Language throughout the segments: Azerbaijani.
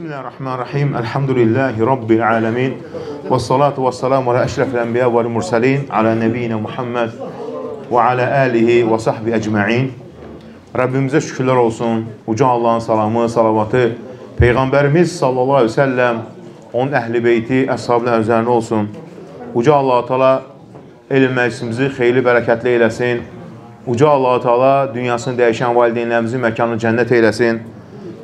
Bismillahirrahmanirrahim. Elhamdülillahi Rabbil alemin. Ve salatu ve selamu ala eşrefil enbiya ve mursalin ala nebine Muhammed ve ala alihi ve sahbi ecma'in. Rabbimize şükürler olsun. Uca Allah'ın salamı, salavatı, Peygamberimiz sallallahu aleyhi ve sellem, onun əhl-i beyti, əshabına üzərində olsun. Uca Allah-u Teala elm məclisimizi xeyli bərəkətli eyləsin. Uca Allah-u Teala dünyasını dəyişən valideynlərimizin məkanını cənnət eyləsin.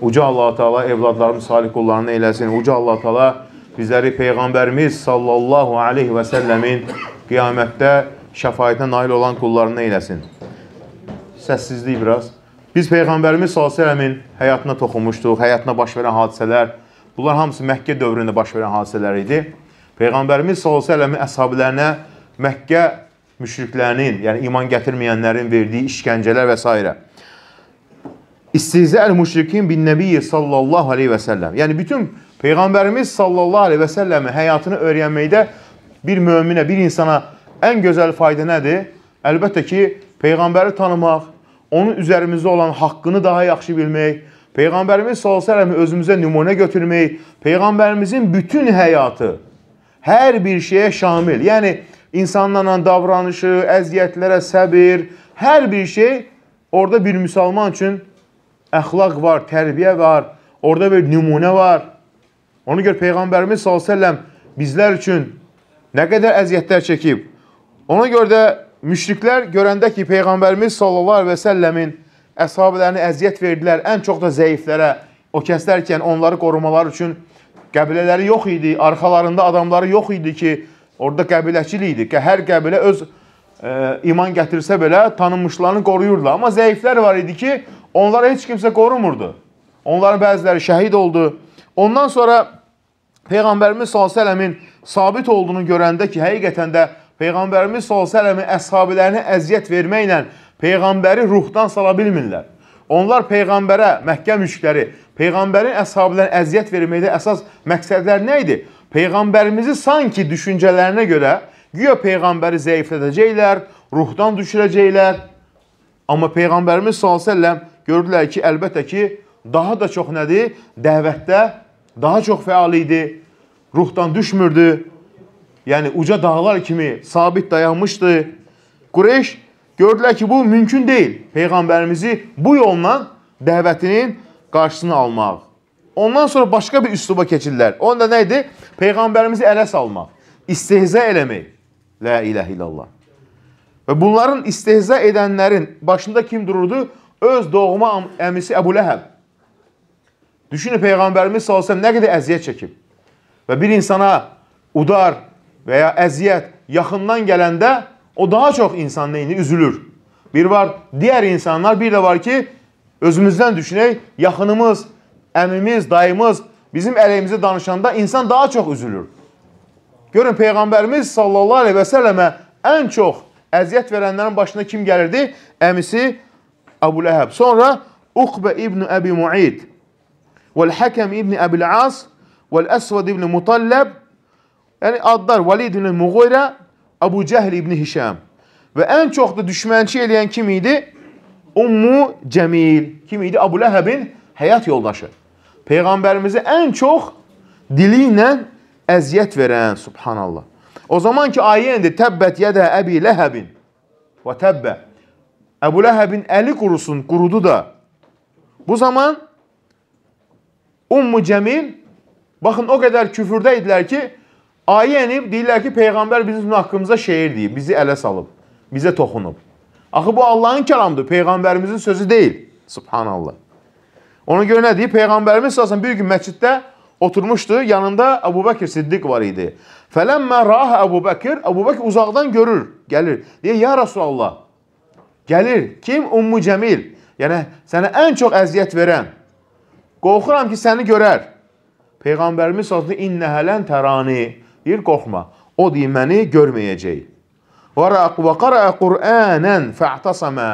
Uca Allah-u Teala evladlarımız salih qullarını eləsin. Uca Allah-u Teala bizləri Peyğəmbərimiz sallallahu aleyhi və səlləmin qiyamətdə şəfayətinə nail olan qullarını eləsin. Səssizlik biraz. Biz Peyğəmbərimiz sallallahu aleyhi və səlləmin həyatına toxunmuşduq, həyatına baş verən hadisələr. Bunlar hamısı Məkkə dövründə baş verən hadisələr idi. Peyğəmbərimiz sallallahu aleyhi və səlləmin əshablərinə Məkkə müşriklərinin, yəni iman gətirməyənlərin verdiyi işgəncələr və s. İstihzəl müşrikin bin nəbiyyi sallallahu aleyhi və səlləm. Yəni, bütün Peyğəmbərimiz sallallahu aleyhi və səlləmin həyatını öyrənməkdə bir möminə, bir insana ən gözəl fayda nədir? Əlbəttə ki, Peyğəmbəri tanımaq, onun üzərimizdə olan haqqını daha yaxşı bilmək, Peyğəmbərimiz sallallahu aleyhi və səlləmi özümüzə nümunə götürmək, Peyğəmbərimizin bütün həyatı, hər bir şeyə şamil, yəni insanlarla davranışı, əziyyətlərə səbir, hər bir şey orada bir müsəlman üçün əxlaq var, tərbiyə var, orada bir nümunə var. Ona görə Peyğəmbərimiz s.ə.v bizlər üçün nə qədər əziyyətlər çəkib. Ona görə də müşriklər görəndə ki, Peyğəmbərimiz s.ə.v-in əshabələrini əziyyət verdilər, ən çox da zəiflərə, o kəslərkən onları qorumalar üçün qəbilələri yox idi, arxalarında adamları yox idi ki, orada qəbiləçilik idi ki, hər qəbilə öz ə, e, iman gətirsə belə tanınmışlarını qoruyurdu. Amma zəiflər var idi ki, Onları heç kimsə qorumurdu. Onların bəziləri şəhid oldu. Ondan sonra Peyğəmbərimiz s.ə.v-in sabit olduğunu görəndə ki, həqiqətən də Peyğəmbərimiz s.ə.v-in əshabilərinə əziyyət verməklə Peyğəmbəri ruhdan sala bilmirlər. Onlar Peyğəmbərə, Məhkə müşkləri, Peyğəmbərin əshabilərinə əziyyət verməkdə əsas məqsədlər nə idi? Peyğəmbərimizi sanki düşüncələrinə görə güya Peyğəmbəri zəiflədəcəklər, ruhdan düşürəcəklər. Amma Peyğəmbərimiz s.ə.v Gördülər ki, əlbəttə ki, daha da çox nədir? Dəvətdə daha çox fəal idi. Ruhdan düşmürdü. Yəni uca dağlar kimi sabit dayanmışdı. Qureyş gördülər ki, bu mümkün deyil. Peyğəmbərimizi bu yolla dəvətinin qarşısını almaq. Ondan sonra başqa bir üsluba keçirlər. Onda nə idi? Peyğəmbərimizi ələ salmaq, istehza eləmək. La ilahe illallah. Və bunların istehza edənlərin başında kim dururdu? öz doğma əmisi Əbu Ləhəb. Düşünün, Peyğəmbərimiz s.ə.v nə qədər əziyyət çəkib. Və bir insana udar və ya əziyyət yaxından gələndə o daha çox insan neyini üzülür. Bir var digər insanlar, bir də var ki, özümüzdən düşünək, yaxınımız, əmimiz, dayımız bizim əleyhimizə danışanda insan daha çox üzülür. Görün, Peyğəmbərimiz sallallahu aleyhi və sələmə ən çox əziyyət verənlərin başına kim gəlirdi? Əmisi Abu Lahab. Sonra Ukbe ibn Abi Mu'id. Vel Hakem İbni Ebil As. Vel Esved İbni Mutalleb. Yani adlar Valid İbni Mughire. Abu Cehl İbni Hişam. Ve en çok da düşmençi eleyen kim idi? Ummu Cemil. Kim Abu Lahab'in hayat yoldaşı. Peyğəmbərimizi en çok dili ilə veren. subhanallah. O zaman ki, ayə indi təbbət yədə əbi ləhəbin və təbbə. Ebu Leheb'in eli kurusun, kurudu da. Bu zaman Ummu Cemil, baxın o qədər küfürdə idilər ki, ayə enib, deyirlər ki, Peyğəmbər bizim haqqımıza şeir deyib, bizi ələ salıb, bizə toxunub. Axı bu Allahın kəlamıdır, Peyğəmbərimizin sözü deyil. Subhanallah. Ona görə nə deyir? Peyğəmbərimiz əsasən bir gün məsciddə oturmuşdu, yanında Əbu Bəkir Siddiq var idi. Fələmmə rah Əbu Bəkir, Əbu Bəkir uzaqdan görür, gəlir. Deyir, ya Rasulallah, Gəlir kim? Ummu Cəmil. Yəni sənə ən çox əziyyət verən. Qorxuram ki, səni görər. Peyğəmbərimiz sallallahu innəhələn tərani. Deyir, qorxma. O deyir, məni görməyəcək. Və qara Qur'anən fa'tasama.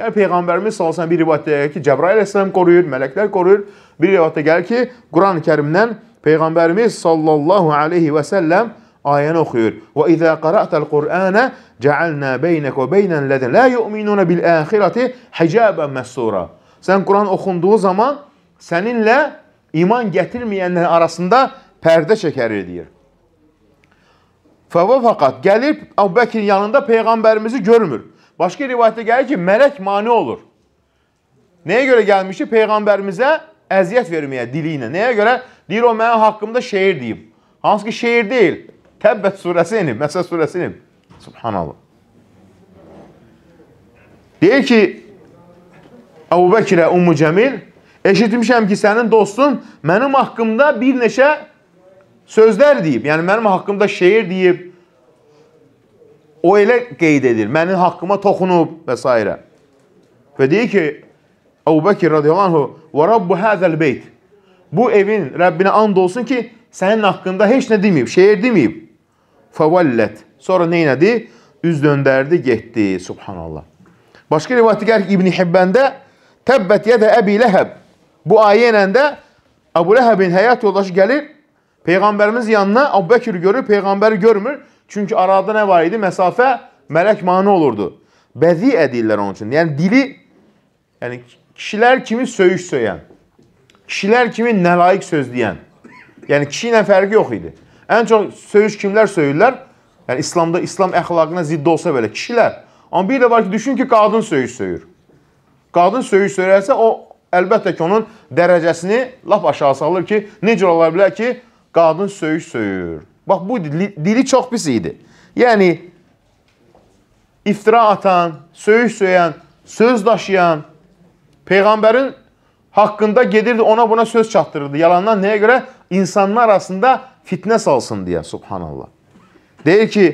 Yəni peyğəmbərimiz sallallahu əleyhi bir rivayətdə gəlir ki, Cəbrail əleyhissalam qoruyur, mələklər qoruyur. Bir rivayətdə gəlir ki, Quran-ı Kərimdən peyğəmbərimiz sallallahu əleyhi və səlləm ayəni oxuyur. Və izə qara'tal Qur'ana ca'alna beynek və beynel ləzin la yu'minuna bil axirati hicaban məsura. Sən Quran oxunduğu zaman səninlə iman gətirməyənlər arasında pərdə çəkərir deyir. Fəvə faqat gəlib Əbu Bəkrin yanında peyğəmbərimizi görmür. Başqa rivayətdə gəlir ki, mələk mane olur. Nəyə görə gəlmişdi? Peyğəmbərimizə əziyyət verməyə dili ilə. Nəyə görə? Deyir o mənim haqqımda şeir deyib. Hansı ki şeir deyil. Təbbət surəsi inib, Məsəl surəsi inib. Subhanallah. Deyir ki, Əbu Bəkirə Ummu Cəmil, eşitmişəm ki, sənin dostun mənim haqqımda bir neçə sözlər deyib. Yəni, mənim haqqımda şeir deyib. O elə qeyd edir, mənim haqqıma toxunub və s. Və deyir ki, Əbu Bəkir radiyallahu, və Rabbu həzəl beyt. Bu evin Rəbbinə and olsun ki, sənin haqqında heç nə deməyib, şeir deməyib. Fevallet. Sonra ne inedi? Üz döndərdi, getdi. Subhanallah. Başka rivayet gəlir ki, İbn-i Hibbəndə Təbbət yədə Əbi Ləhəb. Bu ayə ilə də Əbu hayat həyat yoldaşı gelir. Peygamberimiz yanına, Əbu Bəkir görür, Peyğəmbəri görmür. Çünkü arada ne var idi? Məsafə, mələk mani olurdu. Bəzi edirlər onun için. Yani dili, yani kişiler kimi söyüş söyleyen, kişiler kimi nəlayiq söz diyen. Yani kişi ilə fərqi yox idi. Ən çox söyüş kimlər söyürlər? Yəni İslamda İslam əxlaqına zidd olsa belə kişilər. Amma bir də var ki, düşün ki, qadın söyüş söyür. Qadın söyüş söyərsə o əlbəttə ki, onun dərəcəsini lap aşağı salır ki, necə ola bilər ki, qadın söyüş söyür. Bax bu dili, dili çox pis idi. Yəni iftira atan, söyüş söyən, söz daşıyan peyğəmbərin haqqında gedirdi, ona buna söz çatdırırdı. Yalandan nəyə görə insanlar arasında fitnə salsın deyə, subhanallah. Deyir ki,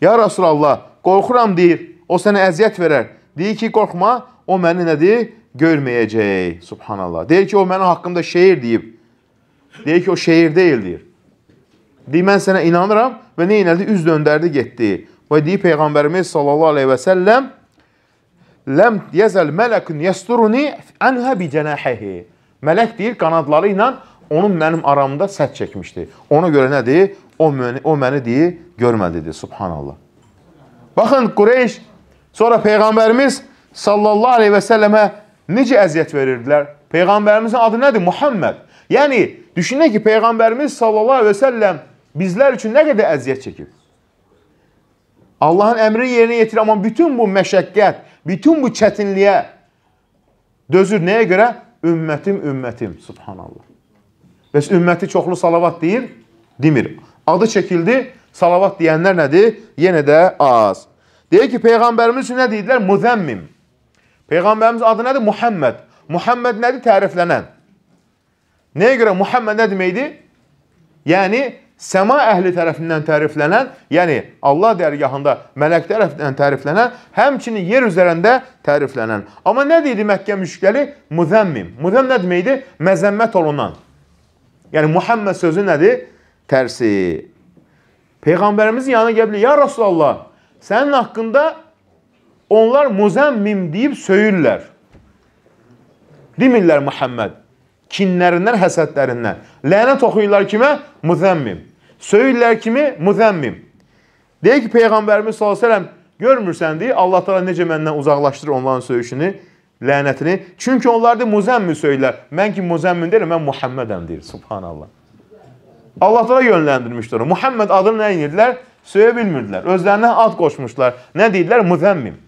ya Rasulallah, qorxuram deyir, o sənə əziyyət verər. Deyir ki, qorxma, o məni nədir? Görməyəcək, subhanallah. Deyir ki, o mənim haqqımda şeir deyib. Deyir ki, o şeir deyil, deyir. Deyir, mən sənə inanıram və nə inəldi? Üz döndərdi, getdi. Və deyir, Peyğəmbərimiz sallallahu aleyhi və səlləm, Ləm yəzəl mələkün yəsturuni ənhə bi cənəhəhi. Mələk deyir, qanadları ilə onun mənim aramda sədd çəkmişdi. Ona görə nədir? O məni, o məni deyir, görmədidir. Subhanallah. Baxın, Qureyş, sonra Peyğəmbərimiz sallallahu aleyhi və səlləmə necə əziyyət verirdilər? Peyğəmbərimizin adı nədir? Muhammed. Yəni, düşünək ki, Peyğəmbərimiz sallallahu aleyhi və səlləm bizlər üçün nə qədər əziyyət çəkib? Allahın əmri yerinə yetirir, amma bütün bu məşəqqət, bütün bu çətinliyə dözür nəyə görə? Ümmətim, ümmətim. Subhanallah. Bəs ümməti çoxlu salavat deyir? Demir. Adı çəkildi, salavat deyənlər nədir? Yenə də az. Deyir ki, Peyğəmbərimiz üçün nə deyidilər? Müzəmmim. Peyğəmbərimiz adı nədir? Muhammed. Muhammed nədir? Təriflənən. Nəyə görə Muhammed nə deməkdir? Yəni, səma əhli tərəfindən təriflənən, yəni Allah dərgahında mələk tərəfindən təriflənən, həmçinin yer üzərində təriflənən. Amma nə deyildi Məkkə müşkəli? Müzəmmim. Müzəmm nə deməkdir? Məzəmmət olunan. Yəni Muhammed sözü nədir? Tərsi. Peyğəmbərimizin yanına gələ bilər. Ya Rasulallah, sənin haqqında onlar muzəmmim deyib söyürlər. Demirlər Muhammed. Kinlərindən, həsədlərindən. Lənət oxuyurlar kimə? Muzəmmim. Söyürlər kimi? Muzəmmim. Deyir ki, Peyğəmbərimiz sallallahu əleyhi və səlləm görmürsən deyir, Allah təala necə məndən uzaqlaşdırır onların söyüşünü? lənətini. Çünki onlar da müzəmmil söyləyirlər. Mən ki müzəmmil deyirəm, mən Muhammedəm deyir. Subhanallah. Allah da yönləndirmişdir. Muhammed adını nə edirdilər? Söyə bilmirdilər. Özlərinə ad qoşmuşlar. Nə deyirlər? Müzəmmim.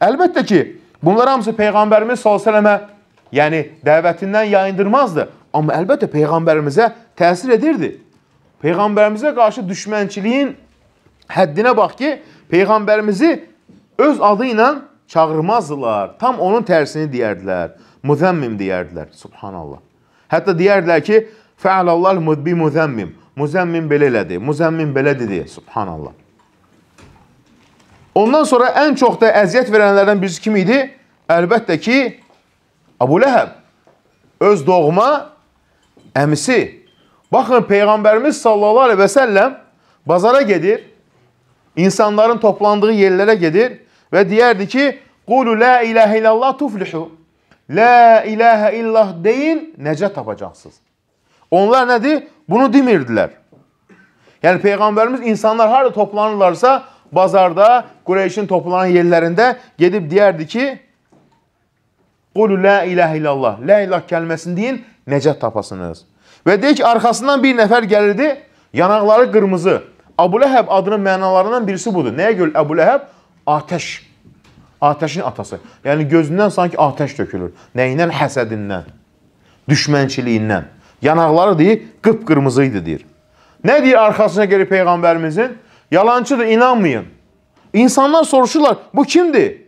Əlbəttə ki, bunlar hamısı Peyğəmbərimiz s.ə.və yəni dəvətindən yayındırmazdı. Amma əlbəttə Peyğəmbərimizə təsir edirdi. Peyğəmbərimizə qarşı düşmənçiliyin həddinə bax ki, Peyğəmbərimizi öz adı ilə çağırmazdılar. Tam onun tərsini deyərdilər. Müzəmmim deyərdilər. Subhanallah. Hətta deyərdilər ki, fəalallah mudbi müzəmmim. Müzəmmim belə elədi, müzəmmim belə dedi. Subhanallah. Ondan sonra ən çox da əziyyət verənlərdən birisi kim idi? Əlbəttə ki, Əbu Ləhəb. Öz doğma əmisi. Baxın, Peyğəmbərimiz sallallahu aleyhi və səlləm bazara gedir, insanların toplandığı yerlərə gedir Və deyərdi ki, Qulu la ilahə illallah tuflihu. La ilahə illallah deyin, nəcət tapacaqsınız. Onlar nədir? Bunu demirdilər. Yəni peyğəmbərimiz insanlar harda toplanırlarsa, bazarda, Qureyşin toplanan yerlərində gedib deyərdi ki, Qulu la ilahə illallah. La ilah kəlməsini deyin, nəcət tapasınız. Və deyir ki, arxasından bir nəfər gəlirdi, yanaqları qırmızı. Əbu Ləhəb adının mənalarından birisi budur. Nəyə görə Əbu Ləhəb? Atəş. Atəşin atası. Yəni gözündən sanki atəş tökülür. Nəyindən? Həsədindən, düşmənçiliyindən. Yanaqları deyir, qıpqırmızı idi deyir. Nə deyir arxasına gəlir peyğəmbərimizin? Yalançıdır, inanmayın. İnsanlar soruşurlar, bu kimdir?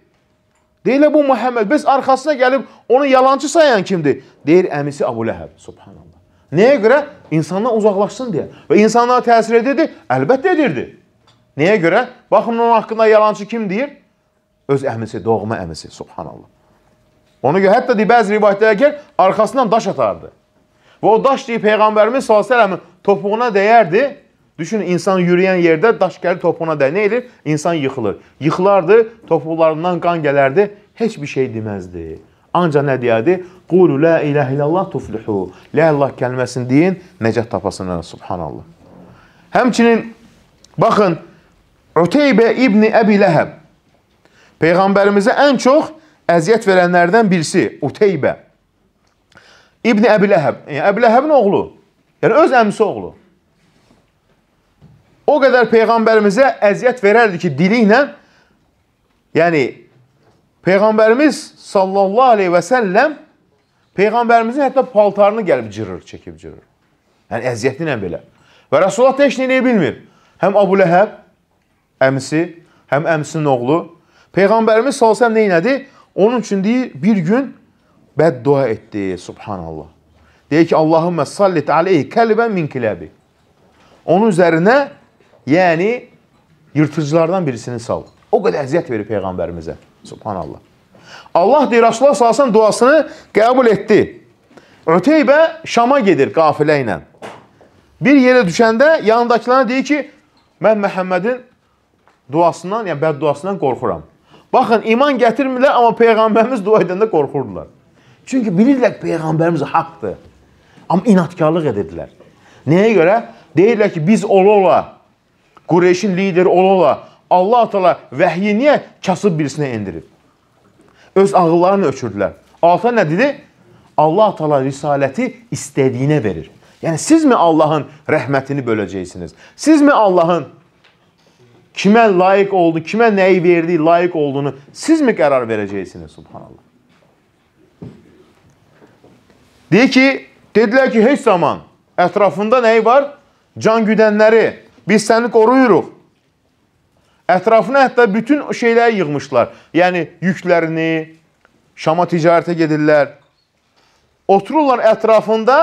Deyirlər bu Məhəmməd. Bəs arxasına gəlib onu yalançı sayan kimdir? Deyir əmisi Əbu Ləhəb. Subhanallah. Nəyə görə? İnsandan uzaqlaşsın deyə. Və insanlara təsir edirdi, əlbəttə edirdi. Nəyə görə? Baxın onun haqqında yalançı kim deyir? Öz əmisi, doğma əmisi, subhanallah. Ona görə hətta deyir, bəzi rivayətlərə gəl, arxasından daş atardı. Və o daş deyir, Peyğəmbərimiz s.ə.v-in topuğuna dəyərdi. Düşünün, insan yürüyən yerdə daş gəlir topuğuna dəyər. Nə edir? İnsan yıxılır. Yıxılardı, topuqlarından qan gələrdi, heç bir şey deməzdi. Ancaq nə deyərdi? Qulu la ilahe illallah tuflihu. La Allah kəlməsini deyin, nəcət tapasınız, subhanallah. Həmçinin, baxın, Uteybə ibni Əbi Ləhəb. Peyğəmbərimizə ən çox əziyyət verənlərdən birisi Uteybə. İbni Əbi Ləhəb. Yəni, e, Əbi Ləhəbin oğlu. Yəni, öz əmsi oğlu. O qədər Peyğəmbərimizə əziyyət verərdi ki, diliklə, yəni, Peyğəmbərimiz sallallahu aleyhi və səlləm Peyğəmbərimizin hətta paltarını gəlib cırır, çəkib cırır. Yəni, əziyyətinlə belə. Və Rasulullah da heç neyini bilmir. Həm Abu Ləhəb, əmisi, həm əmsinin oğlu. Peyğəmbərimiz sallallahu əleyhi və səlləm nə Onun üçün deyir, bir gün bəddua etdi, subhanallah. Deyir ki, Allahümmə sallit aleyh kəlbən min kiləbi. Onun üzərinə, yəni, yırtıcılardan birisini sal. O qədər əziyyət verir Peyğəmbərimizə, subhanallah. Allah deyir, Rasulullah salsın duasını qəbul etdi. Öteybə Şama gedir qafilə ilə. Bir yerə düşəndə yanındakilərə deyir ki, mən Məhəmmədin duasından, yəni bədduasından qorxuram. Baxın, iman gətirmirlər, amma Peyğəmbərimiz dua edəndə qorxurdular. Çünki bilirlər Peyğəmbərimiz haqqdır. Amma inatkarlıq edirdilər. Nəyə görə? Deyirlər ki, biz ola-ola, Qureyşin lideri ola-ola, Allah atala vəhyi niyə kasıb birisinə indirib? Öz ağıllarını öçürdülər. Alta nə dedi? Allah atala risaləti istədiyinə verir. Yəni, sizmi Allahın rəhmətini böləcəksiniz? Sizmi Allahın rəhmətini Kimə layiq oldu, kimə nəyi verdiyi layiq olduğunu siz mi qərar verəcəksiniz? Subhanallah. Deyir ki, dedilər ki, heç zaman ətrafında nəyi var? Can güdənləri. Biz səni qoruyuruq. Ətrafına hətta bütün şeyləri yığmışlar. Yəni, yüklərini, Şama ticarətə gedirlər. Otururlar ətrafında,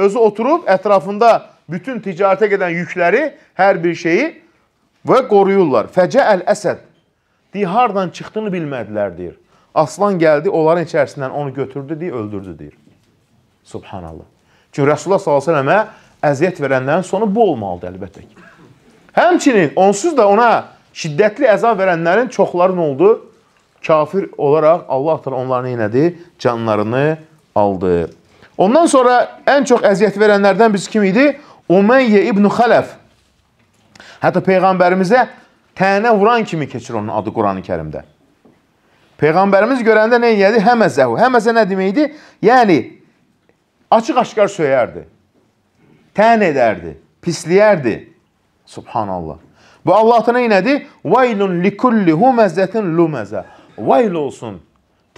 özü oturub ətrafında bütün ticarətə gedən yükləri, hər bir şeyi və qoruyurlar. Fəcə əl-əsəd, deyir, hardan çıxdığını bilmədilər, deyir. Aslan gəldi, onların içərisindən onu götürdü, deyir, öldürdü, deyir. Subhanallah. Çünki Rasulullah s.ə.və əziyyət verənlərin sonu bu olmalıdır, əlbəttə ki. Həmçinin onsuz da ona şiddətli əzab verənlərin çoxların oldu, kafir olaraq Allah da onların elədi, canlarını aldı. Ondan sonra ən çox əziyyət verənlərdən biz kim idi? Umeyyə ibn-i Xələf. Hətta Peyğəmbərimizə tənə vuran kimi keçir onun adı Quran-ı Kərimdə. Peyğəmbərimiz görəndə nə edirdi? Həməzəhu. Həməzə nə deməkdi? Yəni, açıq-aşkar söyərdi. Tən edərdi. Pisliyərdi. Subhanallah. Bu Allahda nə elədi? Vaylun likulli huməzətin luməzə. Vayl olsun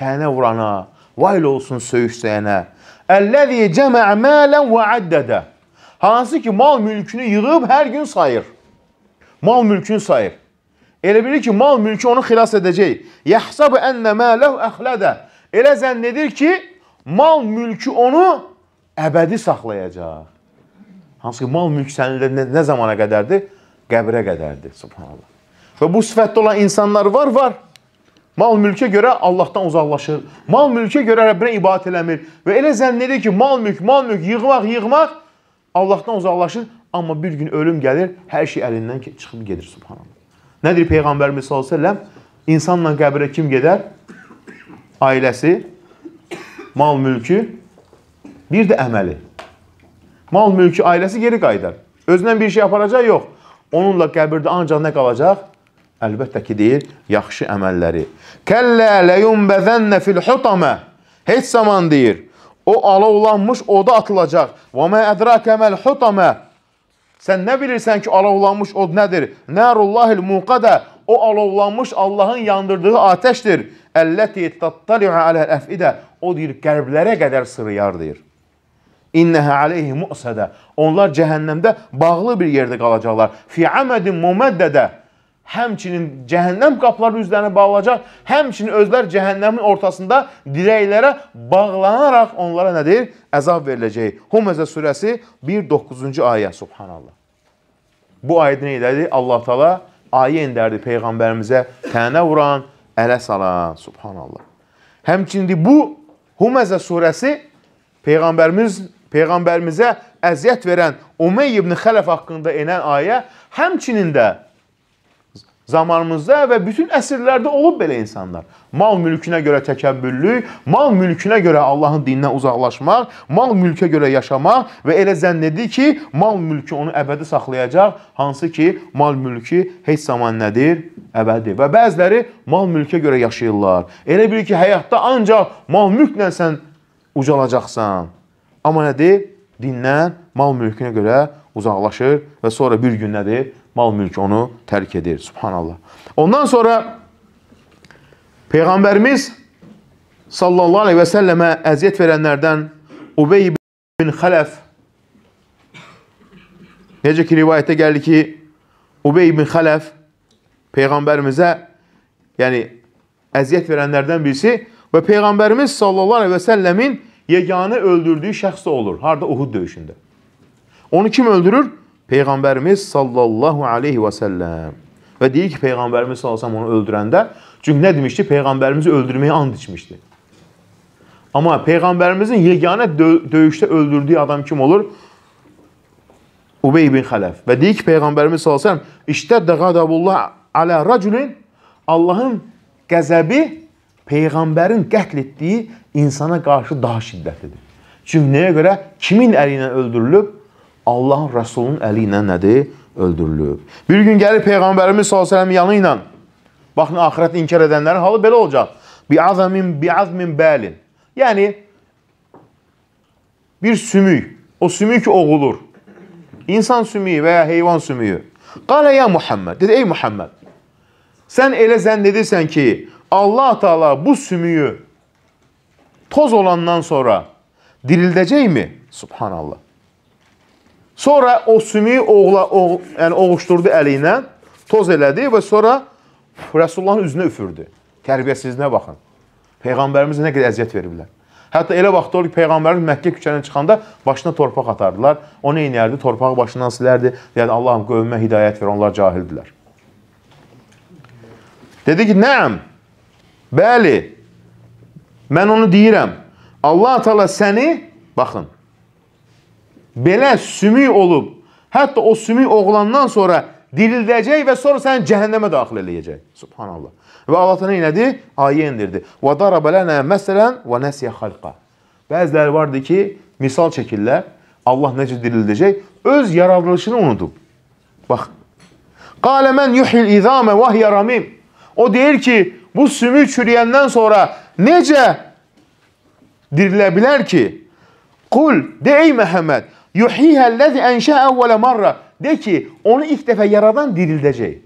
tənə vurana, vayl olsun söyüşləyənə. Əlləzi cəmə mələn və addədə. Hansı ki, mal mülkünü yığıb hər gün sayır mal-mülkün sayır. Elə bilir ki, mal-mülkü onu xilas edəcək. Yəhsəb ənnə mələh əxlədə. Elə zənn edir ki, mal-mülkü onu əbədi saxlayacaq. Hansı ki, mal-mülk səninlə nə, nə zamana qədərdir? Qəbrə qədərdir, subhanallah. Və bu sifətdə olan insanlar var, var. Mal-mülkə görə Allahdan uzaqlaşır. Mal-mülkə görə Rəbbinə ibadət eləmir. Və elə zənn edir ki, mal-mülk, mal-mülk, yığmaq, yığmaq Allahdan uzaqlaşır. Amma bir gün ölüm gəlir, hər şey əlindən çıxıb gedir subhanallah. Nədir Peyğəmbərimiz sallallahu əleyhi və səlləm insanla qəbrə kim gedər? Ailəsi, mal mülkü, bir də əməli. Mal mülkü ailəsi geri qayıdar. Özündən bir şey aparacaq yox. Onunla qəbirdə ancaq nə qalacaq? Əlbəttə ki, deyir, yaxşı əməlləri. Kəllə ləyunbəzənnə fil hutamə. Heç zaman deyir, o alovlanmış oda atılacaq. Və mə ədrakəməl hutamə. Sən nə bilirsən ki, alovlanmış od nədir? Nərullahil muqadə, o alovlanmış Allahın yandırdığı atəşdir. Əlləti tattali'u aləl əfidə, o deyir, qəlblərə qədər sırıyar, deyir. İnnəhə aleyhi mu'sədə, onlar cəhənnəmdə bağlı bir yerdə qalacaqlar. Fi əmədin muməddə həmçinin cəhənnəm qapıları üzlərini bağlayacaq, həmçinin özlər cəhənnəmin ortasında dirəklərə bağlanaraq onlara nədir? Əzab veriləcək. Humezə surəsi 1-9-cu ayə, subhanallah. Bu ayədə nə edədi? Allah Taala ayə indərdi Peyğəmbərimizə tənə vuran, ələ salan, subhanallah. Həmçinin bu Humezə surəsi Peyğəmbərimiz Peyğəmbərimizə əziyyət verən Umey ibn Xələf haqqında enən ayə, həmçinin də zamanımızda və bütün əsrlərdə olub belə insanlar. Mal mülkünə görə təkəbbüllük, mal mülkünə görə Allahın dininə uzaqlaşmaq, mal mülkə görə yaşamaq və elə zənn edir ki, mal mülkü onu əbədi saxlayacaq, hansı ki, mal mülkü heç zaman nədir? Əbədi. Və bəziləri mal mülkə görə yaşayırlar. Elə bilir ki, həyatda ancaq mal mülklə sən ucalacaqsan. Amma nədir? Dindən mal mülkünə görə uzaqlaşır və sonra bir gün nədir? mal mülk onu terk edir. Subhanallah. Ondan sonra Peygamberimiz sallallahu aleyhi ve selleme eziyet verenlerden Ubey bin Halef nece ki rivayette geldi ki Ubey bin Halef Peygamberimize yani eziyet verenlerden birisi ve Peygamberimiz sallallahu aleyhi ve sellemin yeganı öldürdüğü şahs da olur. Harda Uhud dövüşünde. Onu kim öldürür? Peyğəmbərimiz sallallahu aleyhi və səlləm və deyir ki, Peyğəmbərimiz sallallahu aleyhi və səlləm onu öldürəndə, çünki nə demişdi? Peyğəmbərimizi öldürməyə and içmişdi. Amma Peyğəmbərimizin yeganə dö döyüşdə öldürdüyü adam kim olur? Ubey ibn Xələf. Və deyir ki, Peyğəmbərimiz sallallahu aleyhi və səlləm, iştəddə qadabullah alə rəculin, Allahın qəzəbi Peyğəmbərin qətl etdiyi insana qarşı daha şiddətlidir. Çünki nəyə görə? Kimin əli ilə öldürülüb? Allahın Rəsulunun əli ilə nədir? Öldürülüb. Bir gün gəlir Peyğəmbərimiz s.ə.v yanı ilə. Baxın, axirəti inkar edənlərin halı belə olacaq. Bi'azmin bi'azmin bəlin. Yəni, bir sümük. O sümük oğulur. İnsan sümüyü və ya heyvan sümüyü. Qalə ya Muhammed. Dedi, ey Muhammed. Sən elə zənn edirsən ki, Allah Teala bu sümüyü toz olandan sonra dirildəcəkmi? Subhanallah. Sonra o sümüyü oğla, oğ, yəni oğuşdurdu əli ilə, toz elədi və sonra Rəsullahın üzünə üfürdü. Tərbiyəsizliyinə baxın. Peyğəmbərimizə nə qədər əziyyət veriblər. Hətta elə vaxt olur ki, Peyğəmbərimiz Məkkə küçəsinə çıxanda başına torpaq atardılar. O nə edərdi? Torpağı başından silərdi. Deyərdi, Allahım qövmə hidayət ver, onlar cahildilər. Dedi ki, nəm, bəli, mən onu deyirəm. Allah-u Teala səni, baxın, belə sümük olub, hətta o sümük oğlandan sonra dirildəcək və sonra səni cəhənnəmə daxil eləyəcək. Subhanallah. Və Allah təala elədi, ayə endirdi. Və darabələnə məsələn və nəsiyə xalqa. Bəziləri vardı ki, misal çəkirlər, Allah necə dirildəcək, öz yaradılışını unudub. Bax. Qalə mən yuhil izamə və hiyə ramim. O deyir ki, bu sümük çürüyəndən sonra necə dirilə bilər ki? Qul, de ey Məhəmməd, Yuhihəl-ləzi ənşə əvvələ marra. De ki, onu ilk dəfə yaradan dirildəcək.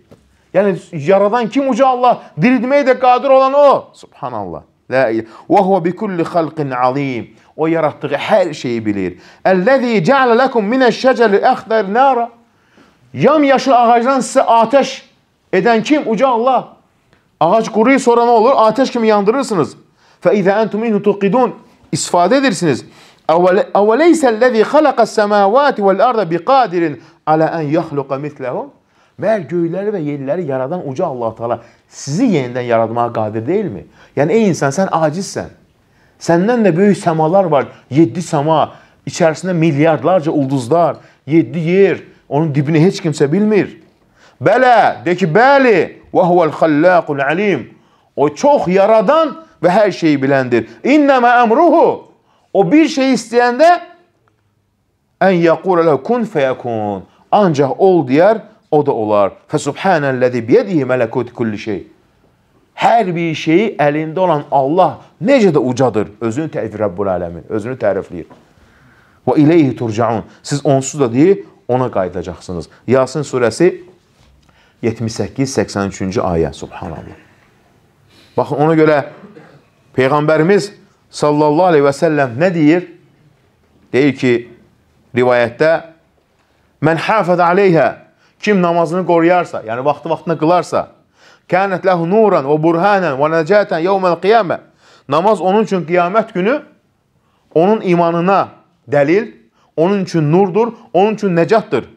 Yəni, yaradan kim uca Allah, diriltməyə də qadir olan o. Subhanallah. Və huvə bi kulli xalqin alim. O yaratdığı hər şeyi bilir. Əlləzi cəalə ləkum minəşşəcəli əxdər nəra. Yamyaşıl ağacdan sizə atəş edən kim? Uca Allah. Ağac quruyur, sonra nə olur? Atəş kimi yandırırsınız. Fə izə əntum minhu tuqidun. İstifadə edirsiniz. اَوَلَيْسَ الَّذ۪ي خَلَقَ السَّمَاوَاتِ وَالْاَرْضَ بِقَادِرٍ عَلَى اَنْ يَخْلُقَ مِثْلَهُمْ Meğer göğleri ve yerleri yaradan Uca allah Teala sizi yeniden yaratmaya kadir değil mi? Yani ey insan sen acizsen. Senden de büyük semalar var. Yedi sema, içerisinde milyarlarca ulduzlar, yedi yer. Onun dibini hiç kimse bilmir. Bela, de ki beli ve huvel hallâkul alim. O çok yaradan ve her şeyi bilendir. İnnemâ emruhu. O bir şey isteyende en yekule le kun feyekun. Ancak ol diyer o da olar. Fe subhanellezi biyedihi melekut kulli şey. Her bir şeyi elinde olan Allah necə də ucadır. Özünü tərif Rəbbul Ələmin, özünü tərifləyir. Və ileyhi turcaun. Siz onsuz da deyil, ona qayıdacaqsınız. Yasin surəsi 78-83-cü ayə. Subhanallah. Baxın ona görə Peyğəmbərimiz sallallahu aleyhi və səlləm nə deyir? Deyir ki, rivayətdə Mən hafəz aleyhə kim namazını qoruyarsa, yəni vaxtı-vaxtına qılarsa, kənət ləhu nuran və burhanən və nəcətən yevməl qiyamə. Namaz onun üçün qiyamət günü onun imanına dəlil, onun üçün nurdur, onun üçün nəcatdır.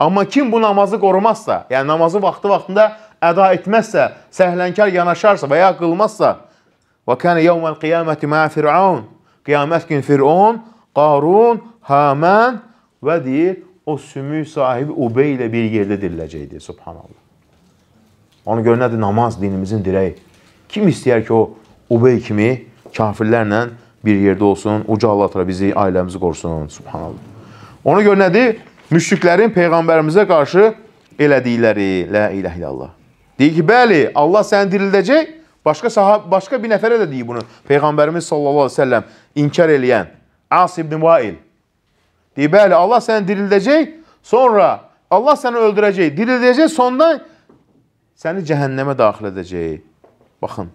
Amma kim bu namazı qorumazsa, yəni namazı vaxtı-vaxtında əda etməzsə, səhlənkar yanaşarsa və ya qılmazsa, وكان يوم القيامة مع فرعون Qiyamət gün Firon, Qarun, Hamən və deyir, o sümük sahibi Ubey ilə bir yerdə diriləcəkdir, subhanallah. Ona görə nədir namaz dinimizin dirəyi? Kim istəyər ki, o Ubey kimi kafirlərlə bir yerdə olsun, uca Allah təala bizi, ailəmizi qorusun, subhanallah. Ona görə nədir? Müşriklərin peyğəmbərimizə qarşı elədikləri, la ilaha illallah. Deyir ki, bəli, Allah səni dirildəcək, Başqa sahab, başqa bir nəfərə də deyib bunu. Peyğəmbərimiz sallallahu əleyhi və səlləm inkar eləyən As ibn Vail. Deyir, bəli, Allah səni dirildəcək, sonra Allah səni öldürəcək, dirildəcək, sonra səni cəhənnəmə daxil edəcək. Baxın.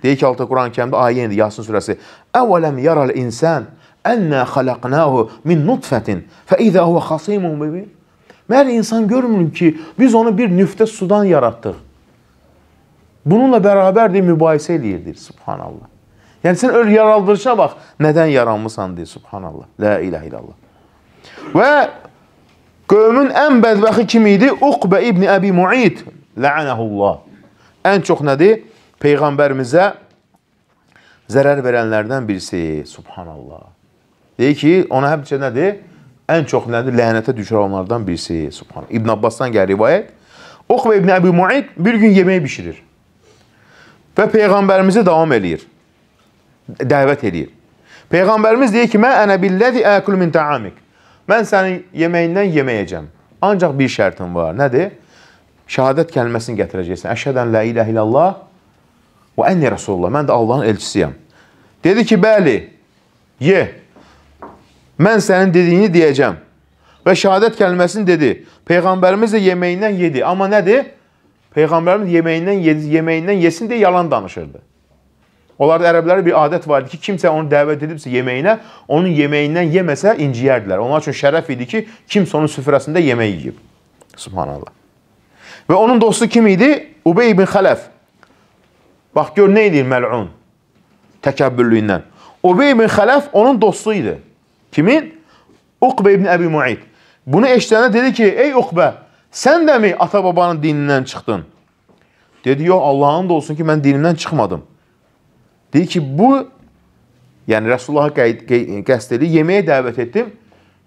Deyir ki, altı Quran-Kərimdə ayə indi Yasin surəsi. Əvələm yaral insan ənna xalaqnahu min nutfətin fəizə huve xasimun mubin. Mər insan görmür ki, biz onu bir nüftə sudan yaratdıq. Bununla bərabər deyir, mübahisə eləyir deyir, subhanallah. Yəni sən öl yaradılışına bax, nədən yaranmısan deyir, subhanallah. La ilahe illallah. Və qövmün ən bədbəxi kim idi? Uqbə ibn Əbi Muid, la'anəhullah. Ən çox nədir? Peyğəmbərimizə zərər verənlərdən birisi, subhanallah. Deyir ki, ona həmçə nədir? Ən çox nədir? Lənətə düşürən onlardan birisi, subhanallah. İbn Abbasdan gəlir rivayət. Uqbə ibn Əbi Muid bir gün yemək bişirir və Peyğəmbərimizi davam eləyir, dəvət eləyir. Peyğəmbərimiz deyir ki, mən ənə billəzi əkul min təamik. Mən sənin yeməyindən yeməyəcəm. Ancaq bir şərtim var. Nədir? Şəhadət kəlməsini gətirəcəksən. Əşhədən lə ilə iləllah və ənni Rasulullah. Mən də Allahın elçisiyəm. Dedi ki, bəli, ye. Mən sənin dediyini deyəcəm. Və şəhadət kəlməsini dedi. Peyğəmbərimiz də yeməyindən yedi. Amma nədir? Peyğəmbərimiz yeməyindən, yeməyindən yesin deyə yalan danışırdı. Onlarda ərəblərə bir adət var idi ki, kimsə onu dəvət edibsə yeməyinə, onun yeməyindən yeməsə inciyərdilər. Onlar üçün şərəf idi ki, kimsə onun süfrəsində yemək yeyib. Subhanallah. Və onun dostu kim idi? Ubey ibn Xələf. Bax, gör, nə edir məl'un? Təkəbbürlüyündən. Ubey ibn Xələf onun dostu idi. Kimin? Uqbə ibn Əbi Muid. Bunu eşitəndə dedi ki, ey Uqbə, Sən dəmi ata-babanın dinindən çıxdın? Dedi, yox, Allahın da olsun ki, mən dinimdən çıxmadım. Deyir ki, bu, yəni Rəsullaha qəsd edir, yeməyə dəvət etdim,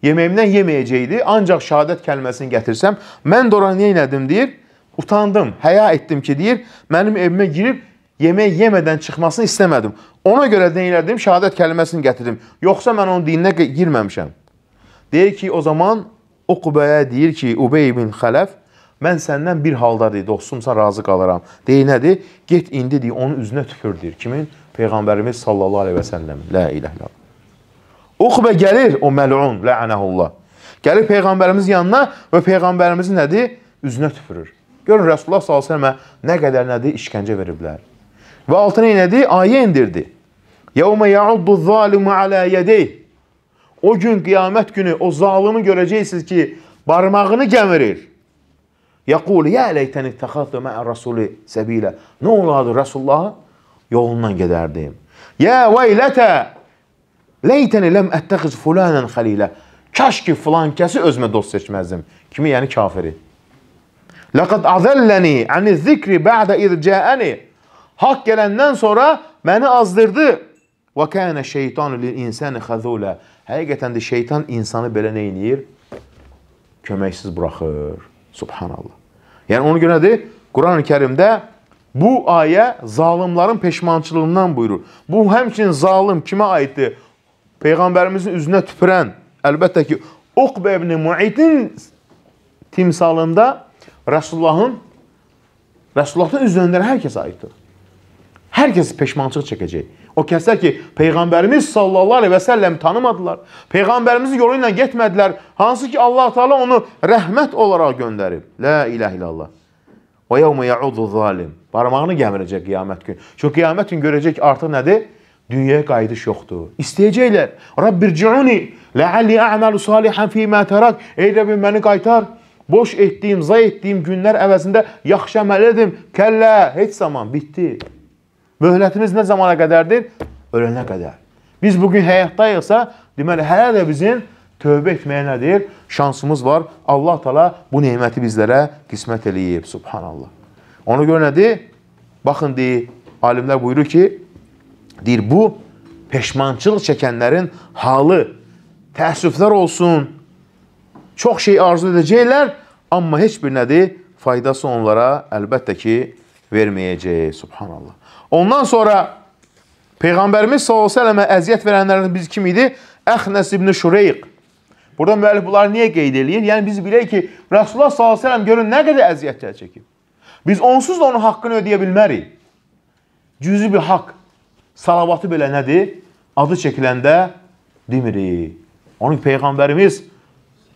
yeməyimdən yeməyəcəkdi, ancaq şəhadət kəlməsini gətirsəm, mən də ora nə elədim, deyir, utandım, həya etdim ki, deyir, mənim evimə girib yemək yemədən çıxmasını istəmədim. Ona görə nə elədim, şəhadət kəlməsini gətirdim, yoxsa mən onun dininə girməmişəm. Deyir ki, o zaman O Qubəyə deyir ki, Ubey ibn Xələf, mən səndən bir halda deyir, dostumsa razı qalaram. Deyir, nədir? Get indi deyir, onun üzünə tüpür deyir. Kimin? Peyğəmbərimiz sallallahu aleyhi və səlləm. Lə iləh ilə. Uqbə gəlir o məlun, lə'anəhullah. Gəlir Peyğəmbərimiz yanına və Peyğəmbərimiz nədir? Üzünə tüpürür. Görün, Rasulullah s.ə.və nə qədər nədir? İşkəncə veriblər. Və altına nədir? Ayə indirdi. Yəvmə yauddu zalimu alə yədeyh. O gün kıyamet günü o zalimi göreceksiniz ki parmağını gəmirir. Yaqul ya leyteni ittakhadtu ma'a rasuli sabila. Ne olardı Resulullah yolundan giderdim. Ya veylete leyteni lem ettehiz fulanan halila. Kaş ki filan kəsi özümə dost seçmezdim. Kimi yani kafiri. Laqad azallani ani zikri ba'da irca'ani. Hak gelenden sonra beni azdırdı. Ve kana şeytanu lil insani khazula. Həqiqətən də şeytan insanı belə nə eləyir? Köməksiz buraxır. Subhanallah. Yəni ona görədir, Quran-ı Kərimdə bu ayə zalımların peşmançılığından buyurur. Bu həmçinin zalım kimə aiddir? Peyğəmbərimizin üzünə tüpürən, əlbəttə ki, Uqbə ibn Muitin timsalında Rəsulullahın Rəsulullahdan üz döndərən hər kəsə aiddir. Hər kəs peşmançılıq çəkəcək. O kəslər ki, Peyğəmbərimiz sallallahu aleyhi və səlləm tanımadılar. Peyğəmbərimizi yolu ilə getmədilər. Hansı ki, Allah-u Teala onu rəhmət olaraq göndərib. La iləh illallah. Və yevmə ya'udu zalim. Barmağını gəmirəcək qiyamət gün. Çünki qiyamət gün görəcək artıq nədir? Dünyaya qayıdış yoxdur. İstəyəcəklər. Rabbirci'uni ləalli ə'məlu salihan fīmə tərək. Ey Rəbbim, məni qaytar. Boş etdiyim, zay etdiyim günlər əvəzində yaxşı əməl edim. Kəllə, heç zaman bitdi. Möhlətimiz nə zamana qədərdir? Ölənə qədər. Biz bugün həyatdayıqsa, deməli, hələ də bizim tövbə etməyə nədir? Şansımız var. Allah tala bu neyməti bizlərə qismət eləyib. Subhanallah. Ona görə nədir? Baxın, deyir, alimlər buyurur ki, deyir, bu, peşmançılıq çəkənlərin halı, təəssüflər olsun, çox şey arzu edəcəklər, amma heç bir nədir? Faydası onlara əlbəttə ki, verməyəcək. Subhanallah. Ondan sonra Peyğəmbərimiz s.ə.və əziyyət verənlərdən biz kim idi? Əxnəs ibn Şureyq. Burada müəllif bunları niyə qeyd eləyir? Yəni biz bilək ki, Rasulullah s.ə.v görün nə qədər əziyyətlər çəkib. Biz onsuz da onun haqqını ödəyə bilmərik. Cüzü bir haqq. Salavatı belə nədir? Adı çəkiləndə demirik. Onun Peyğəmbərimiz s.ə.v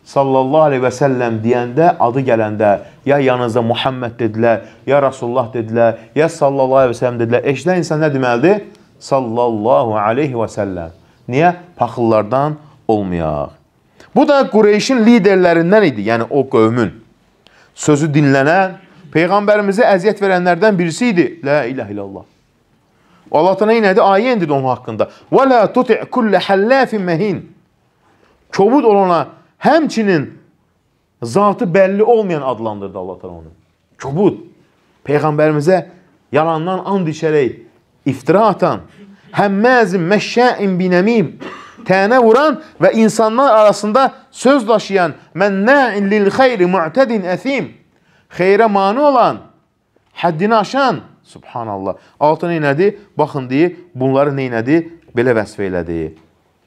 sallallahu aleyhi və səlləm deyəndə, adı gələndə, ya yanınızda Muhammed dedilər, ya Rasulullah dedilər, ya sallallahu aleyhi və səlləm dedilər. Eşidən insan nə deməlidir? Sallallahu aleyhi və səlləm. Niyə? Paxıllardan olmayaq. Bu da Qureyşin liderlərindən idi, yəni o qövmün. Sözü dinlənən, Peyğəmbərimizə əziyyət verənlərdən birisi idi. La ilahe illallah. Allah da neyinədi? Ayə indirdi onun haqqında. وَلَا تُطِعْ كُلَّ حَلَّافٍ مَهِينَ Kobud olana Həmçinin zatı bəlli olmayan adlandırdı Allah təala onu. Kobud. Peyğəmbərimizə yalandan and içərək iftira atan, həmməzin, məşşəin binəmim, tənə vuran və insanlar arasında söz daşıyan, mənnəin lil xeyri mu'tədin əthim, xeyrə mani olan, həddini aşan, subhanallah. Altın neynədi? Baxın deyir, bunları neynədi? Belə vəsf elədi.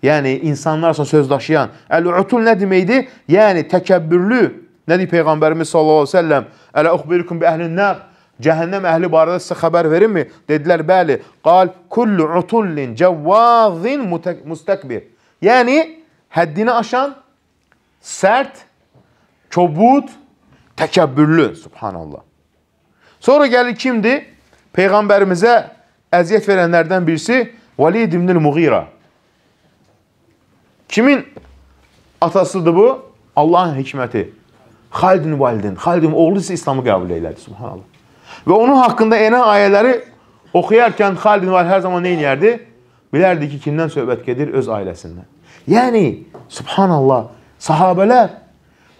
Yəni insanlarla söz daşıyan. Əl-utul nə deməkdir? Yəni təkəbbürlü. Nə deyir peyğəmbərimiz sallallahu əleyhi və səlləm? Ələ uxbirukum bi əhlin-nar. Cəhənnəm əhli barədə sizə xəbər verimmi? Dedilər, bəli. Qal kullu utullin cavazin mustakbir. Yəni həddini aşan, sərt, kobud, təkəbbürlü, subhanallah. Sonra gəlir kimdir? Peyğəmbərimizə əziyyət verənlərdən birisi Valid ibn-i Muğira. Kimin atasıdır bu? Allahın hikməti. Xaldin validin. Xaldin oğlu isə İslamı qəbul elədi. Subhanallah. Və onun haqqında enən ayələri oxuyarkən Xaldin valid hər zaman nə edərdi? Bilərdi ki, kimdən söhbət gedir? Öz ailəsindən. Yəni, subhanallah, sahabələr,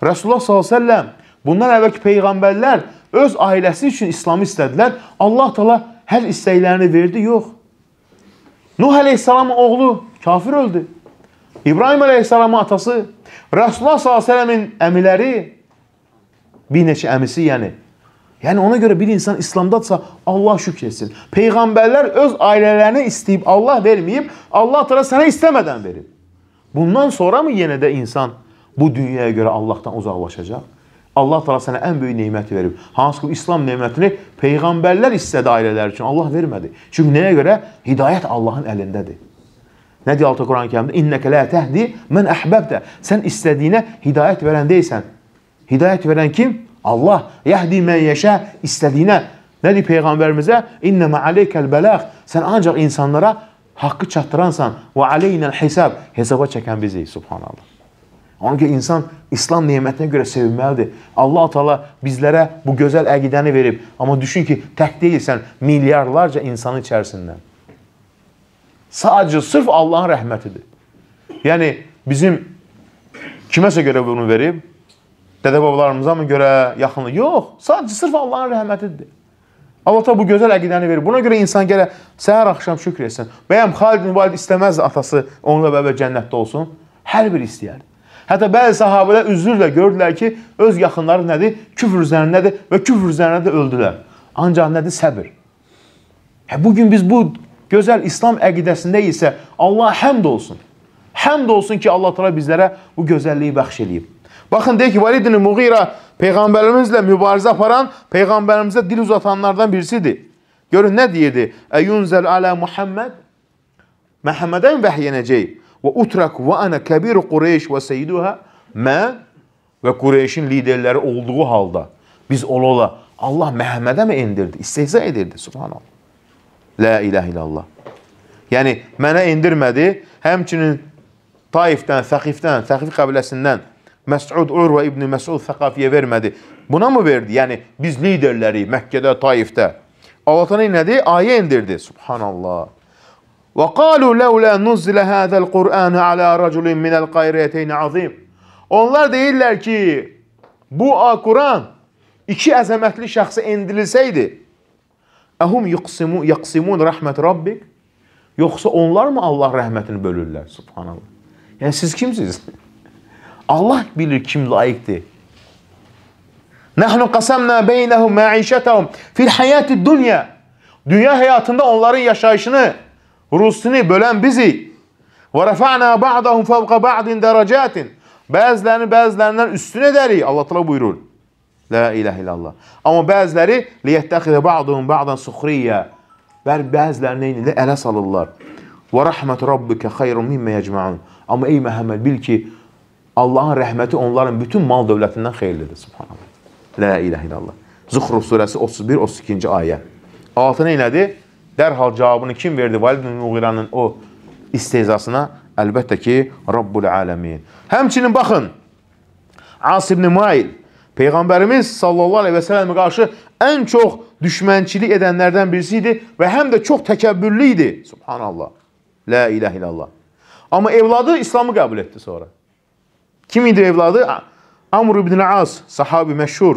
Rasulullah s.ə.v, bundan əvvəlki peyğəmbərlər öz ailəsi üçün İslamı istədilər. Allah tala hər istəklərini verdi, yox. Nuh əleyhissalamın oğlu kafir öldü. İbrahim əleyhissalamın atası, Rasulullah s.ə.v-in əmiləri, bir neçə əmisi yəni. Yəni ona görə bir insan İslamdadsa Allah şükr etsin. Peyğəmbərlər öz ailələrinə istəyib, Allah verməyib, Allah təala sənə istəmədən verib. Bundan sonra mı yenə də insan bu dünyaya görə Allahdan uzaqlaşacaq? Allah təala sənə ən böyük neməti verib. Hansı ki İslam nemətini peyğəmbərlər istədi ailələr üçün, Allah vermədi. Çünki nəyə görə? Hidayət Allahın əlindədir. Nə deyir altı Quran-Kərimdə? İnnəkə la təhdi mən əhbəbtə. Sən istədiyinə hidayət verən deyilsən. Hidayət verən kim? Allah. Yəhdi mən yeşə istədiyinə. Nə deyir peyğəmbərimizə? İnnə ma'aleykəl bələğ. Sən ancaq insanlara haqqı çatdıransan və aleynəl hesab. Hesaba çəkən bizik, subhanallah. Onun ki, insan İslam nemətinə görə sevinməlidir. Allah Taala bizlərə bu gözəl əqidəni verib. Amma düşün ki, tək deyilsən, milyarlarca insanın içərisindən. Sadəcə sırf Allahın rəhmətidir. Yəni bizim kiməsə görə bunu verib? Dədə-babalarımıza mı görə, yaxınlıq? Yox, sadəcə sırf Allahın rəhmətidir. Allah da bu gözəl əqidəni verir. Buna görə insan gələ səhər axşam şükr etsin. Bəyəm Xalid ibn Valid istəməzdi atası onunla bərabər cənnətdə olsun. Hər biri istəyərdi. Hətta bəzi sahabələr üzrlə gördülər ki, öz yaxınları nədir? Küfr üzərindədir və küfr üzərində də öldülər. Ancaq nədir? Səbir. Hə bu gün biz bu Gözəl İslam əqidəsində isə Allah həmd olsun. Həmd olsun ki, Allah təala bizlərə bu gözəlliyi bəxş eləyib. Baxın, deyək ki, Valid ibn Muğira peyğəmbərimizlə mübarizə aparan, peyğəmbərimizə dil uzatanlardan birisidir. Görün nə deyirdi? Əyunzəl alə Muhammed Məhəmmədən vəhyənəcək və utrak və ana kəbir Qureyş və seyyiduha mən və Qureyşin liderləri olduğu halda biz ola ola Allah Məhəmmədə mi indirdi? İstehza edirdi, subhanallah. Lə iləh illallah. Yəni, mənə endirmədi, həmçinin Taifdən, Səxifdən, Səxif qəbiləsindən Məsud Urva İbni Məsud Səqafiyə vermədi. Buna mı verdi? Yəni, biz liderləri Məkkədə, Taifdə. Allah tanı nədir? Ayə indirdi. Subhanallah. وَقَالُوا لَوْلَا نُزِّلَ هَذَا الْقُرْآنَ عَلَى رَجُلٍ مِنَ الْقَيْرِيَتَيْنِ عَظِيمٍ Onlar deyirlər ki, bu Quran iki əzəmətli şəxsə indirilsəydi, Ehum yuksimu yaksimun rahmet rabbik? Yoksa onlar mı Allah rahmetini bölürler? Subhanallah. Yani siz kimsiniz? Allah bilir kim layıktı. Nahnu kasamna beynehum maişetehum fil hayati dunya. Dünya hayatında onların yaşayışını, ruhsunu bölen bizi. Ve refa'na ba'dahum fevka ba'din derecatin. Bazılarını bazılarından üstüne ederi. Allah Teala buyurur. La ilahe illallah. Amma bəziləri liyəttəxidə ba'dun ba'dan suxriyyə. Bəziləri nə edirlər? Ələ salırlar. Və rəhmət rabbikə xeyrun mimmə yəcməun. Amma ey Məhəmməd bil ki, Allahın rəhməti onların bütün mal dövlətindən xeyirlidir. Subhanallah. La ilahe illallah. Zuxruf surəsi 31 32-ci ayə. Altı nə elədi? Dərhal cavabını kim verdi? Valid ibn Muğiranın o istehzasına əlbəttə ki, Rabbul aləmin. Həmçinin baxın. Asim ibn Mail Peyğəmbərimiz sallallahu əleyhi və səlləmə qarşı ən çox düşmənçilik edənlərdən birisi idi və həm də çox təkəbbürlü idi. Subhanallah. La ilahe illallah. Amma evladı İslamı qəbul etdi sonra. Kim idi evladı? Amr ibn As, sahabi məşhur.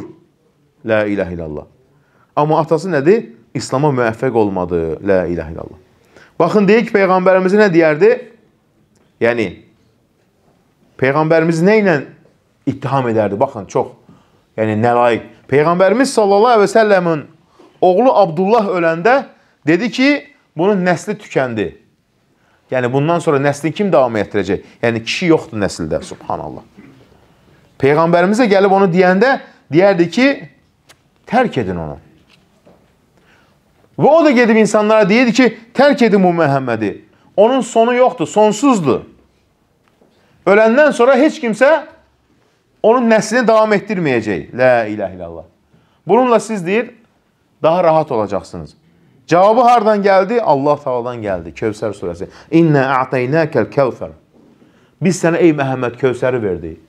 La ilahe illallah. Amma atası nədir? İslama müvəffəq olmadı. La ilahe illallah. Baxın deyək ki, peyğəmbərimiz nə deyərdi? Yəni peyğəmbərimiz nə ilə ittiham edərdi? Baxın, çox yəni nəlayiq. Peyğəmbərimiz sallallahu əleyhi və səlləmin oğlu Abdullah öləndə dedi ki, bunun nəsli tükəndi. Yəni bundan sonra nəslin kim davam etdirəcək? Yəni kişi yoxdur nəsildə, subhanallah. Peyğəmbərimizə gəlib onu deyəndə deyərdi ki, tərk edin onu. Və o da gedib insanlara deyirdi ki, tərk edin bu Məhəmmədi. Onun sonu yoxdur, sonsuzdur. Öləndən sonra heç kimsə onun nəslini davam etdirməyəcək. Lə iləh illallah. Bununla siz deyir, daha rahat olacaqsınız. Cavabı hardan gəldi? Allah Taala'dan gəldi. Kövsər surəsi. İnna a'taynakal kevser. Biz sənə ey Məhəmməd Kövsəri verdik.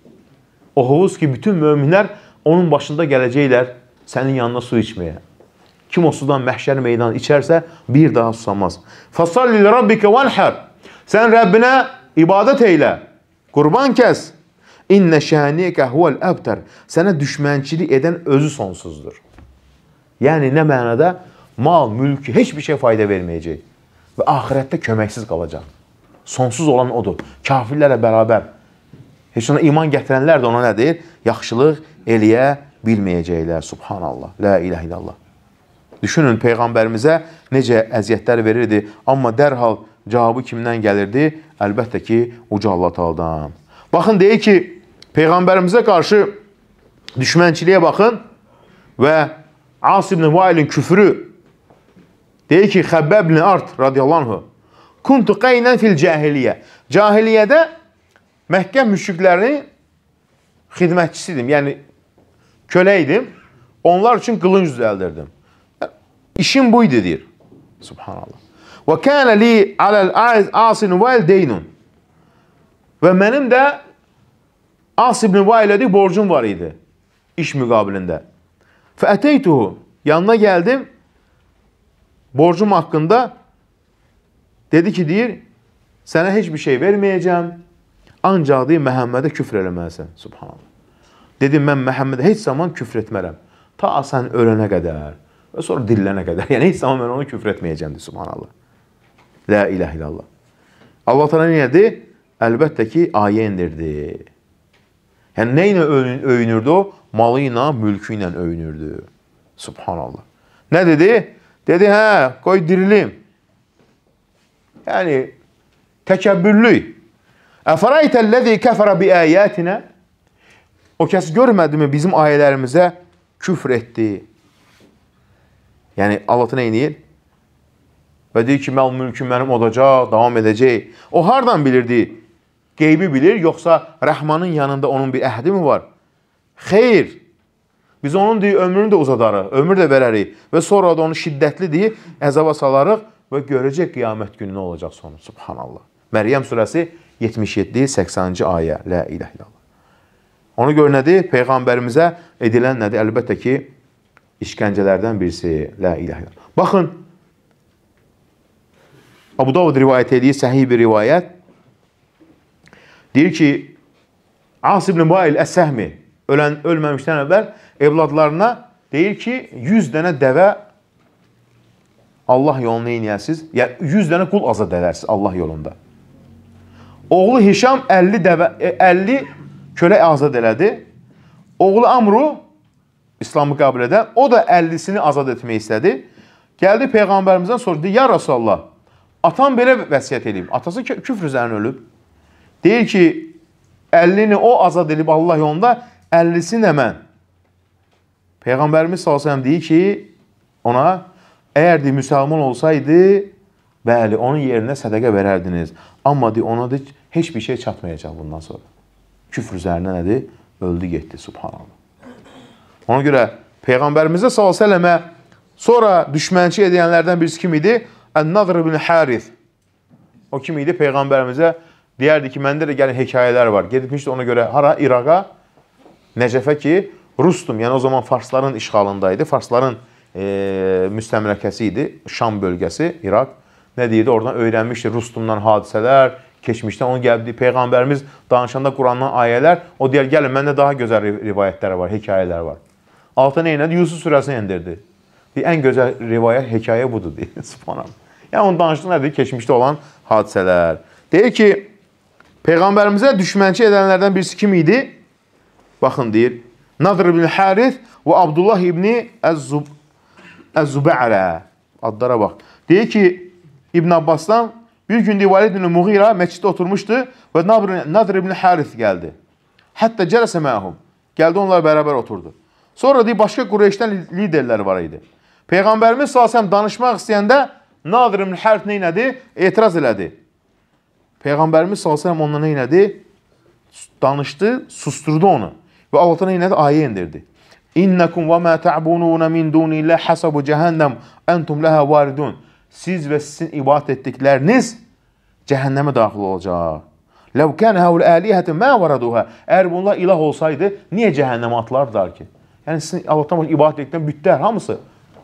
O hovuz ki bütün möminlər onun başında gələcəklər sənin yanına su içməyə. Kim o sudan məhşər meydanı içərsə bir daha susamaz. Fasalli rabbika vanhar. Sən Rəbbinə ibadət eylə. Qurban kəs. İnne şəniyəkə huvel əbtər. Sənə düşmənçilik edən özü sonsuzdur. Yəni nə mənada? Mal, mülk heç bir şey fayda verməyəcək və axirətdə köməksiz qalacaq. Sonsuz olan odur. Kafirlərlə bərabər heç ona iman gətirənlər də ona nə deyir? Yaxşılıq eləyə bilməyəcəklər. Subhanallah. La ilahe illallah. Düşünün peyğəmbərimizə necə əziyyətlər verirdi, amma dərhal cavabı kimdən gəlirdi? Əlbəttə ki, uca Allah Taala'dan. Baxın deyir ki, Peygamberimize karşı düşmençiliğe bakın ve As ibn Vail'in küfürü değil ki Habbab ibn Art radıyallahu anh kuntu qaynan fil cahiliye. Cahiliyede Mekke müşriklerinin hizmetçisiydim. Yani köleydim. Onlar için kılınç düzeldirdim. İşim buydu diyor. Subhanallah. Ve kana li alel asin vel deynun. Ve benim de As ibn Vailədik borcum var idi iş müqabilində. Fəəteytuhu yanına gəldim borcum haqqında dedi ki, deyir, sənə heç bir şey verməyəcəm, ancaq deyir, Məhəmmədə küfr eləməlisən, subhanallah. Dedim, mən Məhəmmədə heç zaman küfr etmərəm. Ta sən ölənə qədər və sonra dillənə qədər. Yəni, heç zaman mən ona küfr etməyəcəmdir, subhanallah. Lə iləh ilallah. Allah təala nə dedi? Əlbəttə ki, ayə indirdi. Yəni nə ilə öyünürdü o? Malı ilə, mülkü ilə öyünürdü. Subhanallah. Nə dedi? Dedi, hə, qoy dirilim. Yəni təkəbbürlük. Əfəraytəl-ləzi kəfərə bi ayətinə? O kəs görmədimi bizim ayələrimizə küfr etdi? Yəni Allah nə edir? Və deyir ki, məl mülküm mənim olacaq, davam edəcək. O hardan bilirdi? qeybi bilir, yoxsa Rəhmanın yanında onun bir əhdi mi var? Xeyr. Biz onun deyir, ömrünü də uzadarıq, ömür də verərik və sonra da onu şiddətli deyir, əzaba salarıq və görəcək qiyamət günü nə olacaq sonu. Subhanallah. Məryəm surəsi 77-80-ci ayə. La ilahe illallah. Ona görə nədir? Peyğəmbərimizə edilən nədir? Əlbəttə ki, işgəncələrdən birisi. La ilahe illallah. Baxın, Abu Davud rivayət edir, səhih bir rivayət. Deyir ki, As ibn Muayil Əs-Səhmi ölən, ölməmişdən əvvəl evladlarına deyir ki, 100 dənə dəvə Allah yolunda eynəyəsiz, yəni 100 dənə qul azad edərsiz Allah yolunda. Oğlu Hişam 50 dəvə 50 e, kölə azad elədi. Oğlu Amru İslamı qəbul edən, o da 50-sini azad etmək istədi. Gəldi peyğəmbərimizdən soruşdu: "Ya Rasulullah, atam belə vəsiyyət eləyib. Atası küfr üzərinə ölüb. Deyir ki, 50-ni o azad edib Allah yolunda, 50-si nə mən? Peyğəmbərimiz s.ə.v deyir ki, ona, əgər deyir, müsəlman olsaydı, bəli, onun yerinə sədəqə verərdiniz. Amma deyir, ona deyir, heç bir şey çatmayacaq bundan sonra. Küfr üzərinə nədir? Öldü getdi, subhanallah. Ona görə Peyğəmbərimizə s.ə.və sonra düşmənçi edənlərdən birisi kim idi? Ən-Nadr ibn Harith. O kim idi? Peyğəmbərimizə s.ə.və Diğer dikimende de gelen hekayeler var. Gitmişti ona göre hara Irak'a Necef'e ki Rustum yani o zaman Farsların işğalındaydı. Farsların e, müstemləkəsi idi Şam bölgəsi, İraq. Nə deyirdi? Oradan öyrənmişdi Rustumdan hadisələr, keçmişdən onun gəldiyi peyğəmbərimiz danışanda Qurandan ayələr, o deyir, gəlin məndə daha gözəl rivayətlər var, hekayələr var. Altı nə elədi? Yusuf surəsini endirdi. Deyir, ən gözəl rivayət hekayə budur deyir. Subhanallah. Yəni onun danışdığı nədir? Keçmişdə olan hadisələr. Deyir ki, Peyğəmbərimizə düşmənçi edənlərdən birisi kim idi? Baxın, deyir. Nadr ibn Harith və Abdullah ibni Əz-Zübərə. Adlara bax. Deyir ki, İbn Abbasdan bir gün deyir, Valid ibn Muğira məsciddə oturmuşdu və Nadr ibn Harith gəldi. Hətta cələsə məhum. Gəldi, onlar bərabər oturdu. Sonra deyir, başqa Qureyşdən liderlər var idi. Peyğəmbərimiz s.ə.v danışmaq istəyəndə Nadr ibn Harith neynədi? Etiraz elədi. Peyğəmbərimiz sallallahu ondan neylədi? Danışdı, susturdu onu. Və Allahdan neylədi? Ayə indirdi. İnnakum və mə ta'bunun min dunillah hasabu cəhənnəm entum laha varidun. Siz və sizin ibadət etdikləriniz cəhənnəmə daxil olacaq. Ləv kən həul əlihətə mə varaduha. Əgər bunlar ilah olsaydı, niyə cəhənnəmə atlardılar ki? Yəni sizin Allahdan başqa ibadət etdiklərin bütlər hamısı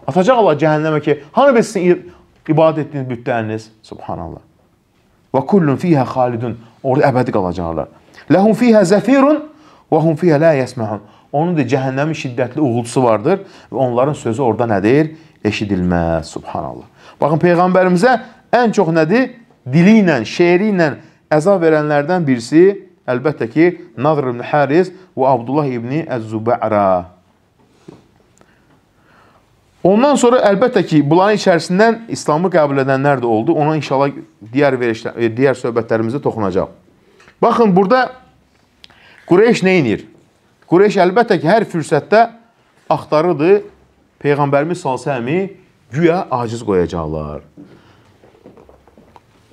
atacaq Allah cəhənnəmə ki, hanı biz sizin ibadət etdiyiniz bütləriniz? Subhanallah. Və kullun fiha xalidun. Orada əbədi qalacaqlar. Lahum fiha zafirun və hum fiha la yesmahun. Onun da cəhənnəmin şiddətli uğultusu vardır və onların sözü orada nədir? Eşidilməz. Subhanallah. Baxın peyğəmbərimizə ən çox nədir? Dili ilə, şeiri ilə əzab verənlərdən birisi əlbəttə ki, Nadr ibn Haris və Abdullah ibn Əz-Zubara Ondan sonra əlbəttə ki, bunların içərisindən İslamı qəbul edənlər də oldu. Ona inşallah digər verişlər, e, digər söhbətlərimizdə toxunacaq. Baxın, burada Qureyş nə edir? Qureyş əlbəttə ki, hər fürsətdə axtarırdı Peyğəmbərimiz salsəmi güya aciz qoyacaqlar.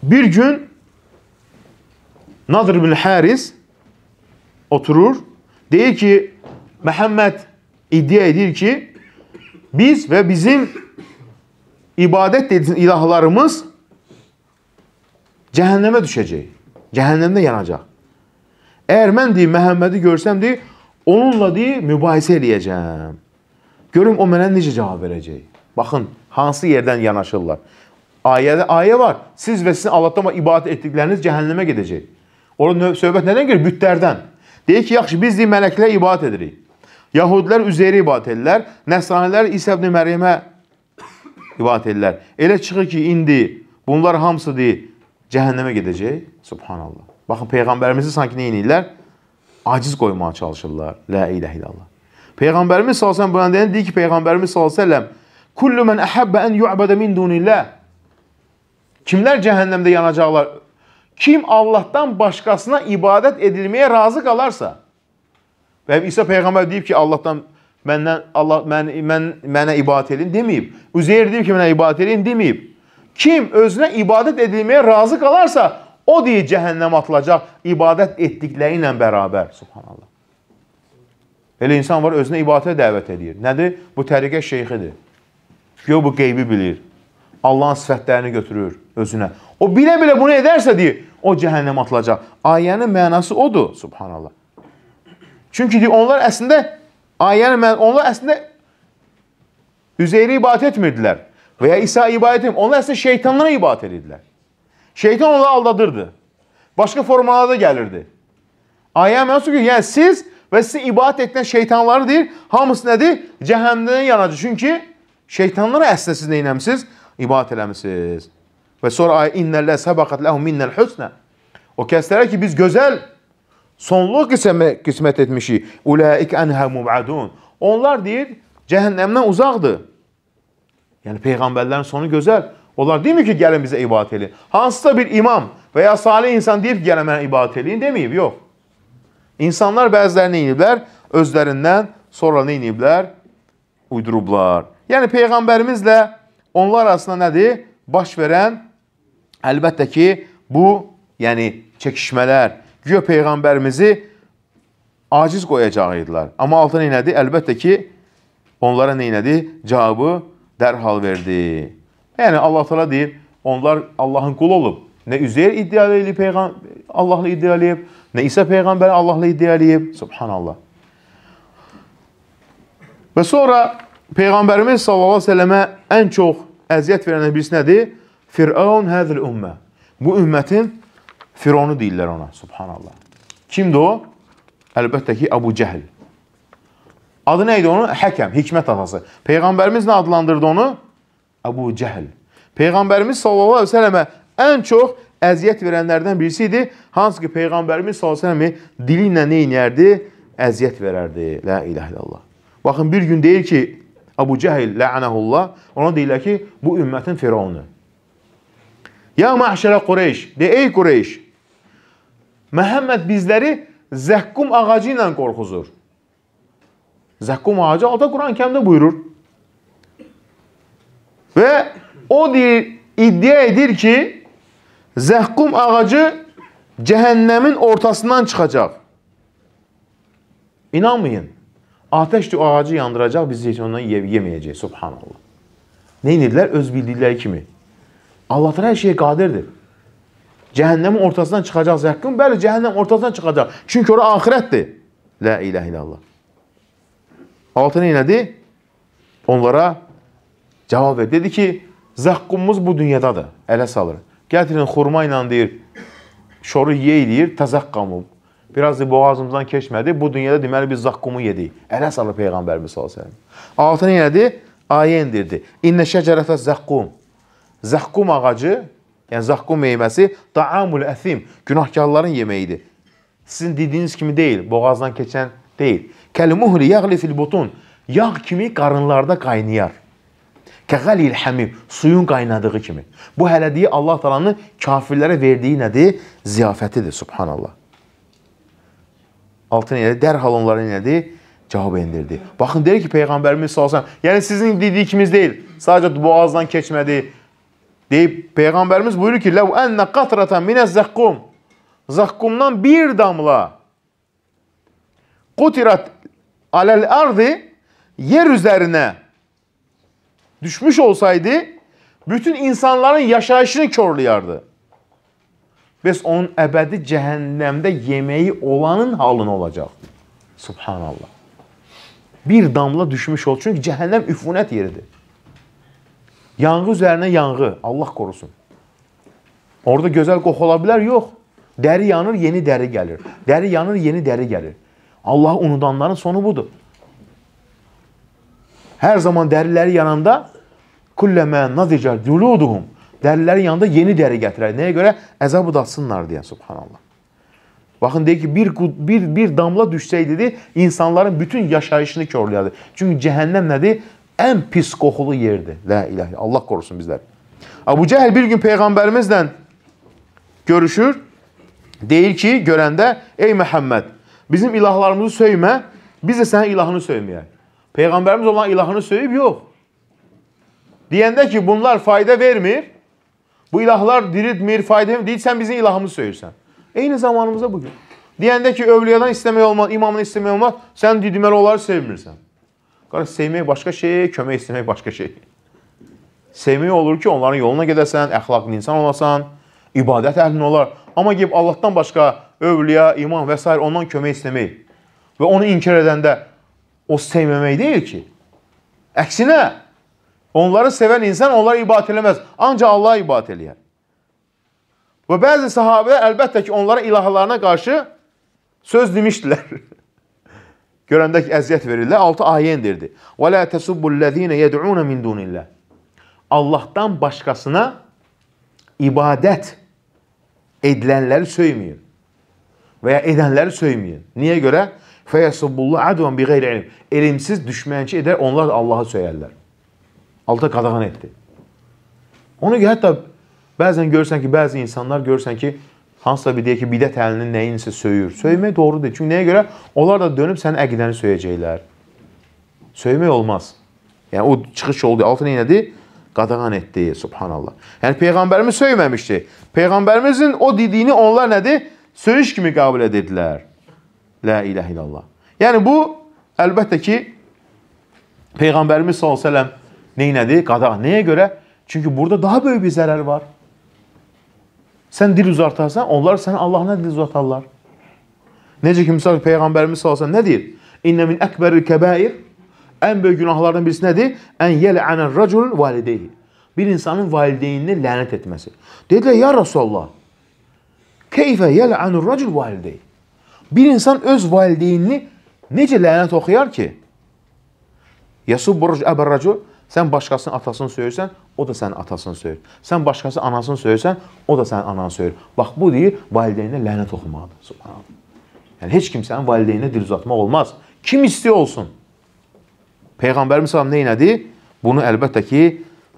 Bir gün Nadir ibn Həris oturur, deyir ki, Məhəmməd iddia edir ki, biz və bizim ibadət edilən ilahlarımız cəhənnəmə düşəcək. Cəhənnəmdə yanacaq. Əgər mən deyim, Məhəmmədi görsəm deyir, onunla deyir, mübahisə eləyəcəm. Görüm, o mənə necə cavab verəcək. Baxın, hansı yerdən yanaşırlar. Ayədə ayə var. Siz və sizin Allahdan ibadət etdikləriniz cəhənnəmə gedəcək. Orada söhbət nədən gəlir? Bütlərdən. Deyir ki, yaxşı, biz deyir, mələklərə ibadət edirik. Yahudilər Üzeyri ibadət edirlər, Nəsranilər İsa ibn Məryəmə ibadət edirlər. Elə çıxır ki, indi bunlar hamısı deyir, cəhənnəmə gedəcək. Subhanallah. Baxın, Peyğəmbərimizi sanki nə edirlər? Aciz qoymağa çalışırlar. Lə ilə illallah. Peyğəmbərimiz s.ə.v buna deyən deyir ki, Peyğəmbərimiz s.ə.v Kullu mən əhəbbə ən yu'bədə min dunillah. Kimlər cəhənnəmdə yanacaqlar? Kim Allahdan başqasına ibadət edilməyə razı qalarsa, Və İsa peyğəmbər deyib ki, Allahdan məndən Allah mən, mən mənə ibadət edin deməyib. Üzeyr deyib ki, mənə ibadət edin deməyib. Kim özünə ibadət edilməyə razı qalarsa, o deyə cəhənnəmə atılacaq ibadət etdikləri ilə bərabər. Subhanallah. Elə insan var, özünə ibadətə dəvət edir. Nədir? Bu təriqə şeyxidir. Gör bu qeybi bilir. Allahın sifətlərini götürür özünə. O bilə-bilə bunu edərsə deyir, o cəhənnəmə atılacaq. Ayənin mənası odur, subhanallah. Çünki deyir, onlar əslində ayən mən onlar əslində Üzeyri ibadət etmirdilər və ya İsa ibadət etmir. Onlar əslində şeytanlara ibadət edirdilər. Şeytan onları aldadırdı. Başqa formalarda gəlirdi. Ayə yəni mən çünki yəni siz və sizə ibadət edilən şeytanları deyir, hamısı nədir? Cəhənnəmdən yanacaq. Çünki şeytanlara əslində siz nə etmisiniz? İbadət eləmisiniz. Və sonra ayə innəllə səbaqət ləhum minnəl husnə. O kəslərə ki biz gözəl Sonluq qismə qismət etmişik. Ulaik anha mubadun. Onlar deyir, cəhənnəmdən uzaqdır. Yəni peyğəmbərlərin sonu gözəl. Onlar demir ki, gəlin bizə ibadət eləyin. Hansısa bir imam və ya salih insan deyib ki, gəlin mənə ibadət eləyin deməyib, yox. İnsanlar bəziləri nə ediblər? Özlərindən sonra nə ediblər? Uydurublar. Yəni peyğəmbərimizlə onlar arasında nədir? Baş verən əlbəttə ki, bu yəni çəkişmələr, Güya Peyğəmbərimizi aciz qoyacaqdılar. Amma altı neylədi? Əlbəttə ki, onlara neylədi? Cavabı dərhal verdi. Yəni, Allah tala deyir, onlar Allahın qulu olub. Nə Üzeyr iddia eləyib, Allahla iddia eləyib, nə İsa Peyğəmbəri Allahla iddia eləyib. Subhanallah. Və sonra Peyğəmbərimiz sallallahu əleyhi və səlləmə ən çox əziyyət verənə birisi nədir? Firavun həzil ümmə. Bu ümmətin Fironu deyirlər ona, subhanallah. Kimdir o? Əlbəttə ki, Əbu Cəhl. Adı nə idi onun? Həkəm, hikmət atası. Peyğəmbərimiz nə adlandırdı onu? Əbu Cəhl. Peyğəmbərimiz sallallahu əleyhi və səlləmə ən çox əziyyət verənlərdən birisi idi. Hansı ki, Peyğəmbərimiz sallallahu əleyhi və səlləmi dili ilə nə edərdi? Əziyyət verərdi. La ilaha illallah. Baxın, bir gün deyir ki, Əbu Cəhl la'nəhullah, ona deyirlər ki, bu ümmətin firavunu. Ya məşərə Qureyş, de ey Qureyş, Məhəmməd bizləri zəqqum ağacı ilə qorxuzur. Zəqqum ağacı alda Quran kəmdə buyurur. Və o deyir, iddia edir ki, zəqqum ağacı cəhənnəmin ortasından çıxacaq. İnanmayın. Ateşdir o ağacı yandıracaq, biz heç ondan ye yeməyəcəyik. Subhanallah. Nə edirlər? Öz bildikləri kimi. Allah hər şeyə qadirdir. Cəhənnəmin ortasından çıxacaq zəhqin. Bəli, cəhənnəm ortasından çıxacaq. Çünki ora axirətdir. La ilahe illallah. Altı neylədi? Onlara cavab verdi. Dedi ki, zəhqumuz bu dünyadadır. Ələ salır. Gətirin xurma ilə deyir, şoru yeyləyir, təzəqqamub. Biraz da boğazımızdan keçmədi. Bu dünyada deməli biz zəhqumu yedik. Ələ salır Peyğəmbərimiz sallallahu aleyhi ve sellem. Altı neylədi? Ayə indirdi. İnnə şəcərətə zəhqum. Zəhqum ağacı Yəni zakkum meyvəsi taamul əsim, günahkarların yeməyidir. Sizin dediyiniz kimi deyil, boğazdan keçən deyil. Kəlmuhri yağli fil butun. Yağ kimi qarınlarda qaynayar. Kəğalil həmim, suyun qaynadığı kimi. Bu hələdiyi Allah Taala'nın kafirlərə verdiyi nədir? Ziyafətidir, subhanallah. Altın elə dərhal onların elədi, cavab endirdi. Baxın deyir ki, peyğəmbərimiz sallallahu əleyhi və səlləm, yəni sizin dediyiniz kimi deyil. Sadəcə boğazdan keçmədi, deyib Peyğəmbərimiz buyurur ki, "Ləv ənnə qatratan minəz zəqqum" Zəqqumdan bir damla qutirat aləl ardi yer üzərinə düşmüş olsaydı, bütün insanların yaşayışını körləyərdi. Bəs onun əbədi cəhənnəmdə yeməyi olanın halını olacaq. Subhanallah. Bir damla düşmüş ol. Çünki cəhənnəm üfunət yeridir. Yanğı üzərinə yanğı. Allah qorusun. Orada gözəl qoxu ola bilər? Yox. Dəri yanır, yeni dəri gəlir. Dəri yanır, yeni dəri gəlir. Allahı unudanların sonu budur. Hər zaman dəriləri yananda kulləmə nazicar culuduhum. Dərilərin yanında yeni dəri gətirər. Nəyə görə? Əzab udatsınlar deyə subhanallah. Baxın deyir ki, bir bir bir damla düşsəydi, insanların bütün yaşayışını körləyərdi. Çünki cəhənnəm nədir? En pis kokulu yerdi. La ilahe Allah korusun bizler. Abu Cehil bir gün peygamberimizle görüşür. Değil ki görende, ey Məhəmməd, bizim ilahlarımızı söyleme. biz de sənin ilahını söyməyək. Peygamberimiz olan ilahını söyüb, yox. Deyəndə ki, bunlar fayda vermir, bu ilahlar diriltmir, fayda vermir, değil. Sen bizim ilahımızı söyürsən. Eyni zamanımızda bugün. Diyende ki, övliyadan istemeyi olmaz, imamını istemeyi olmaz, Sen didimel onları sevmirsən. Qardaş, sevmək başqa şey, kömək istəmək başqa şey. Sevmək olur ki, onların yoluna gedəsən, əxlaqlı insan olasan, ibadət əhlin olar. Amma gəlib Allahdan başqa övliya, imam və s. ondan kömək istəmək və onu inkar edəndə o sevməmək deyil ki. Əksinə, onları sevən insan onları ibadət eləməz, ancaq Allah ibadət eləyər. Və bəzi sahabələr əlbəttə ki, onlara ilahlarına qarşı söz demişdilər. Görəndə ki, əziyyət verirlər. 6 ayə indirdi. Və la təsubbullezine yed'un min dunillah. Allahdan başqasına ibadət edilənləri söyməyin. Və ya edənləri söyməyin. Niyə görə? Fəyəsubbullah advan bi qeyri ilm. Elmsiz düşmənçi edər, onlar da Allahı söyərlər. Alta qadağan etdi. Ona görə hətta bəzən görürsən ki, bəzi insanlar görürsən ki, hansısa bir deyək ki, bidət əlinin nəyinsə söyür. Söymək doğru deyil. Çünki nəyə görə? Onlar da dönüb sənin əqidəni söyəcəklər. Söymək olmaz. Yəni o çıxış oldu. Altı nəyədi? Qadağan etdi. Subhanallah. Yəni peyğəmbərimiz söyməmişdi. Peyğəmbərimizin o dediyini onlar nədir? Söyüş kimi qəbul edirdilər. La ilahe illallah. Yəni bu əlbəttə ki peyğəmbərimiz sallallahu əleyhi və səlləm nə etdi? Qadağan. Nəyə görə? Çünki burada daha böyük bir zərər var. Sən dil uzartarsan, onlar sənə Allahına dil uzartarlar. Necə ki, misal Peyğəmbərimiz sallallahu əleyhi və səlləm nə deyir? İnnə min əkbəril kəbair ən böyük günahlardan birisi nədir? Ən yəl'anən raculun valideyhi. Bir insanın valideynini lənət etməsi. Dedilər, ya Rasulallah, keyfə yəl'anur racul valideyhi. Bir insan öz valideynini necə lənət oxuyar ki? Yəsubbu əbər racul Sən başqasının atasını söyürsən, o da sənin atasını söyür. Sən başqası anasını söyürsən, o da sənin ananı söyür. Bax bu deyir valideynə lənət oxumaqdır. Subhanallah. Yəni heç kimsənin valideyninə dil uzatmaq olmaz. Kim istəyir olsun. Peyğəmbərimiz sallallahu əleyhi və səlləm nə elədi? Bunu əlbəttə ki,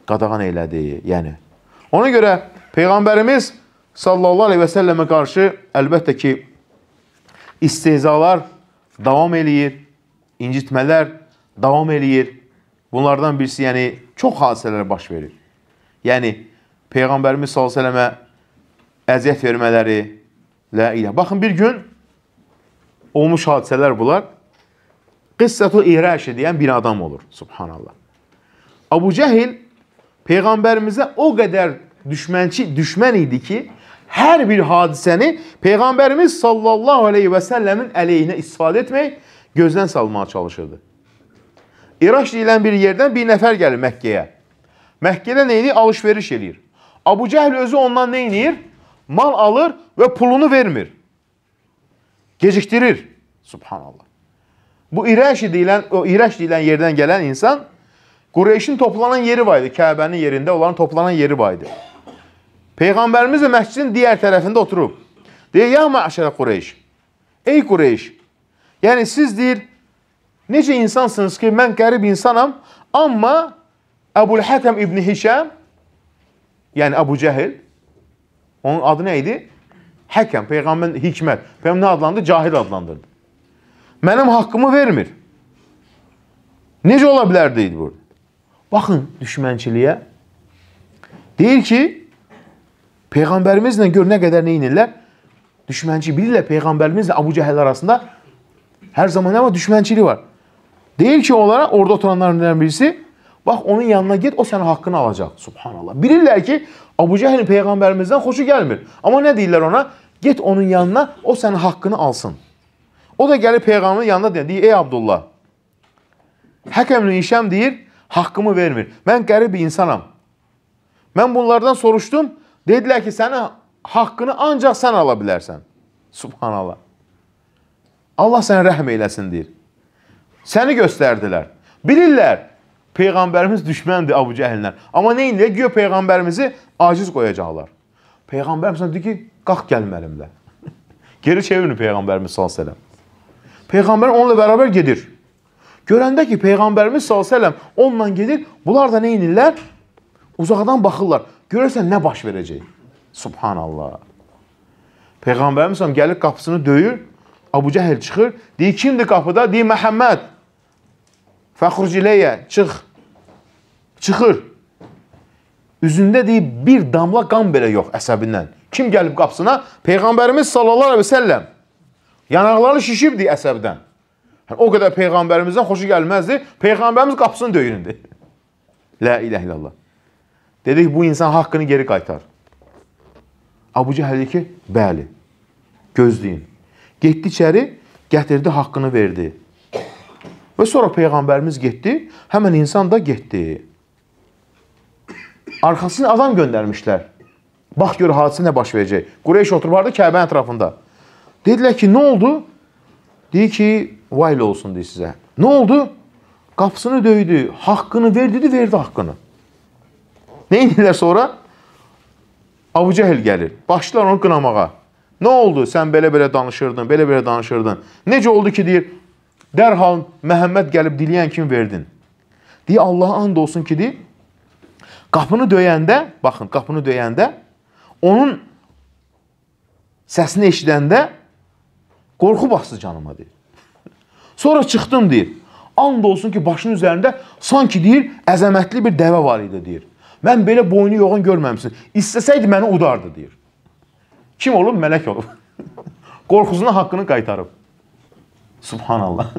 qadağan elədi. Yəni ona görə peyğəmbərimiz sallallahu əleyhi və səlləmə qarşı əlbəttə ki, istehzalar davam eləyir, incitmələr davam eləyir. Bunlardan birisi, yəni çox hadisələr baş verir. Yəni peyğəmbərimiz sallallahu əleyhi və səlləmə əziyyət vermələri la ilə. Baxın bir gün olmuş hadisələr bunlar. Qissatul İraşi deyən bir adam olur, subhanallah. Abu Cəhil peyğəmbərimizə o qədər düşmənçi düşmən idi ki, hər bir hadisəni peyğəmbərimiz sallallahu əleyhi və səlləmin əleyhinə istifadə etmək, gözdən salmağa çalışırdı. İraç deyilən bir yerdən bir nəfər gəlir Məkkəyə. Məkkədə nə edir? Alış-veriş eləyir. Abu Cəhl özü ondan nə edir? Mal alır və pulunu vermir. Gecikdirir. Subhanallah. Bu İraç deyilən, o İraç deyilən yerdən gələn insan Qureyşin toplanan yeri var idi. Kəbənin yerində onların toplanan yeri var idi. Peyğəmbərimiz də məscidin digər tərəfində oturub. Deyir, ya məşərə Qureyş. Ey Qureyş. Yəni siz deyir, Necə insansınız ki, mən qərib insanam, amma Əbul Hətəm İbni Hişəm, yəni Əbu Cəhil, onun adı nə idi? Həkəm, Peyğəmbər hikmət. Peyğəmbər nə adlandı? Cahil adlandırdı. Mənim haqqımı vermir. Necə ola bilərdi idi burada? Baxın düşmənçiliyə. Deyir ki, Peyğəmbərimizlə gör nə qədər neynirlər? Düşmənçi bilirlər Peyğəmbərimizlə Əbu Cəhəl arasında hər zaman nə var? Düşmənçilik var. Deyir ki, onlara orada oturanlardan birisi, bax onun yanına get, o sənin haqqını alacaq. Subhanallah. Bilirlər ki, Abu Cəhilin peyğəmbərimizdən xoşu gəlmir. Amma nə deyirlər ona? Get onun yanına, o sənin haqqını alsın. O da gəlir peyğəmbərin yanına deyir, ey Abdullah. Həkəmli işəm deyir, haqqımı vermir. Mən qərib bir insanam. Mən bunlardan soruşdum. Dedilər ki, sənin haqqını ancaq sən ala bilərsən. Subhanallah. Allah sənə rəhm eyləsin deyir. Səni göstərdilər. Bilirlər, Peyğəmbərimiz düşməndir Abu Cəhillər. Amma nə ilə? Güya Peyğəmbərimizi aciz qoyacaqlar. Peyğəmbərimiz deyir ki, qalx gəl mənimlə. Geri çevirin Peyğəmbərimiz sallallahu əleyhi və səlləm. Peyğəmbər onunla bərabər gedir. Görəndə ki, Peyğəmbərimiz sallallahu əleyhi və səlləm onunla gedir, bunlar da nə edirlər? Uzaqdan baxırlar. Görürsən nə baş verəcək? Subhanallah. Peyğəmbərimiz sallallahu gəlir qapısını döyür. Abu Cəhil çıxır, deyir kimdir qapıda? Deyir Məhəmməd. Fəxruciləyə, çıx. Çıxır. Üzündə deyib bir damla qan belə yox əsəbindən. Kim gəlib qapısına? Peyğəmbərimiz sallallahu əleyhi və səlləm. Yanaqları şişibdi əsəbdən. Hə, o qədər peyğəmbərimizdən xoşu gəlməzdi. Peyğəmbərimiz qapısını döyür indi. La ilahe illallah. Dedik bu insan haqqını geri qaytar. Abu Cəhəl dedi ki, bəli. Gözləyin. Getdi içəri, gətirdi haqqını verdi. Və sonra Peyğəmbərimiz getdi, həmən insan da getdi. Arxasına adam göndərmişlər. Bax gör hadisə nə baş verəcək. Qureyş oturub harda? Kəbənin ətrafında. Dedilər ki, nə oldu? Deyir ki, vayl olsun deyir sizə. Nə oldu? Qapısını döydü, haqqını ver dedi, verdi haqqını. Nə edirlər sonra? Abu Cəhil gəlir. Başlar onu qınamağa. Nə oldu? Sən belə-belə danışırdın, belə-belə danışırdın. Necə oldu ki, deyir, dərhal Məhəmməd gəlib diləyən kimi verdin. Deyə Allaha and olsun ki, de, qapını döyəndə, baxın, qapını döyəndə onun səsini eşidəndə qorxu bastı canıma deyir. Sonra çıxdım deyir. And olsun ki, başının üzərində sanki deyir, əzəmətli bir dəvə var idi deyir. Mən belə boynu yoğun görməmişsin. İstəsəydi məni udardı deyir. Kim olub? Mələk olub. Qorxusunun haqqını qaytarıb. Subhanallah.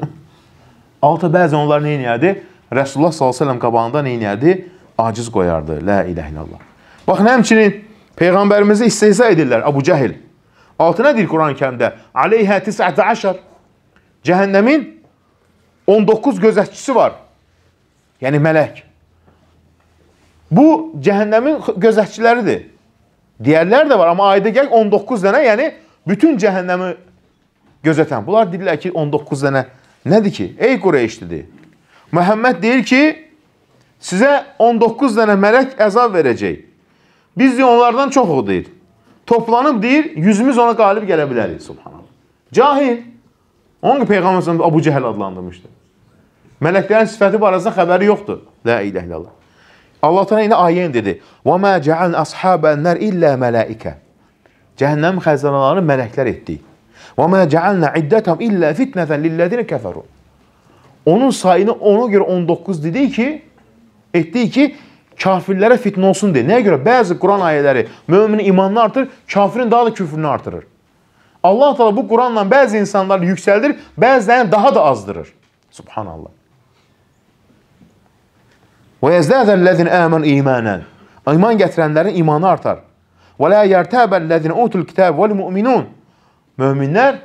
Altı bəzən onlar nə edərdi? Rəsulullah s.ə.v qabağında nə edərdi? Aciz qoyardı. La ilahe illallah. Baxın, həmçinin Peyğəmbərimizi istehza edirlər Abu Cəhil. Altı nədir Quran-ı kərimdə? Aleyhə tisətə əşər. Cəhənnəmin 19 gözətçisi var. Yəni mələk. Bu cəhənnəmin gözətçiləridir. Digərlər də var, amma ayda gəl 19 dənə, yəni bütün cəhənnəmi gözətən. Bunlar deyirlər ki, 19 dənə nədir ki? Ey Qureyş dedi. Məhəmməd deyir ki, sizə 19 dənə mələk əzab verəcək. Biz deyir, onlardan çoxuq deyir. Toplanıb deyir, yüzümüz ona qalib gələ bilərik, subhanallah. Cahil. Onun ki, Peyğəmbər s.ə.v. Abu Cəhəl adlandırmışdı. Mələklərin sifəti barəsində xəbəri yoxdur. La ilə illallah. Allah təala ilə ayən dedi: "Və ma cəal ashaban nar illə mələikə." Cəhənnəm xəzinələrini mələklər etdi. وَمَا جَعَلْنَا عِدَّتَهُمْ اِلَّا فِتْنَةً لِلَّذِينَ كَفَرُوا Onun sayını ona göre 19 dedi ki, etti ki kafirlere fitne olsun diye. Neye göre? Bazı Kur'an ayetleri müminin imanını artırır, kafirin daha da küfrünü artırır. Allah Teala bu Kur'an'la bazı insanları yükseldir, bazılarını daha da azdırır. Subhanallah. Ve yezdâzellezine âmen îmânen. İman getirenlerin imanı artar. Ve lâ yertâbellezine utul kitâb vel mu'minûn. möminlər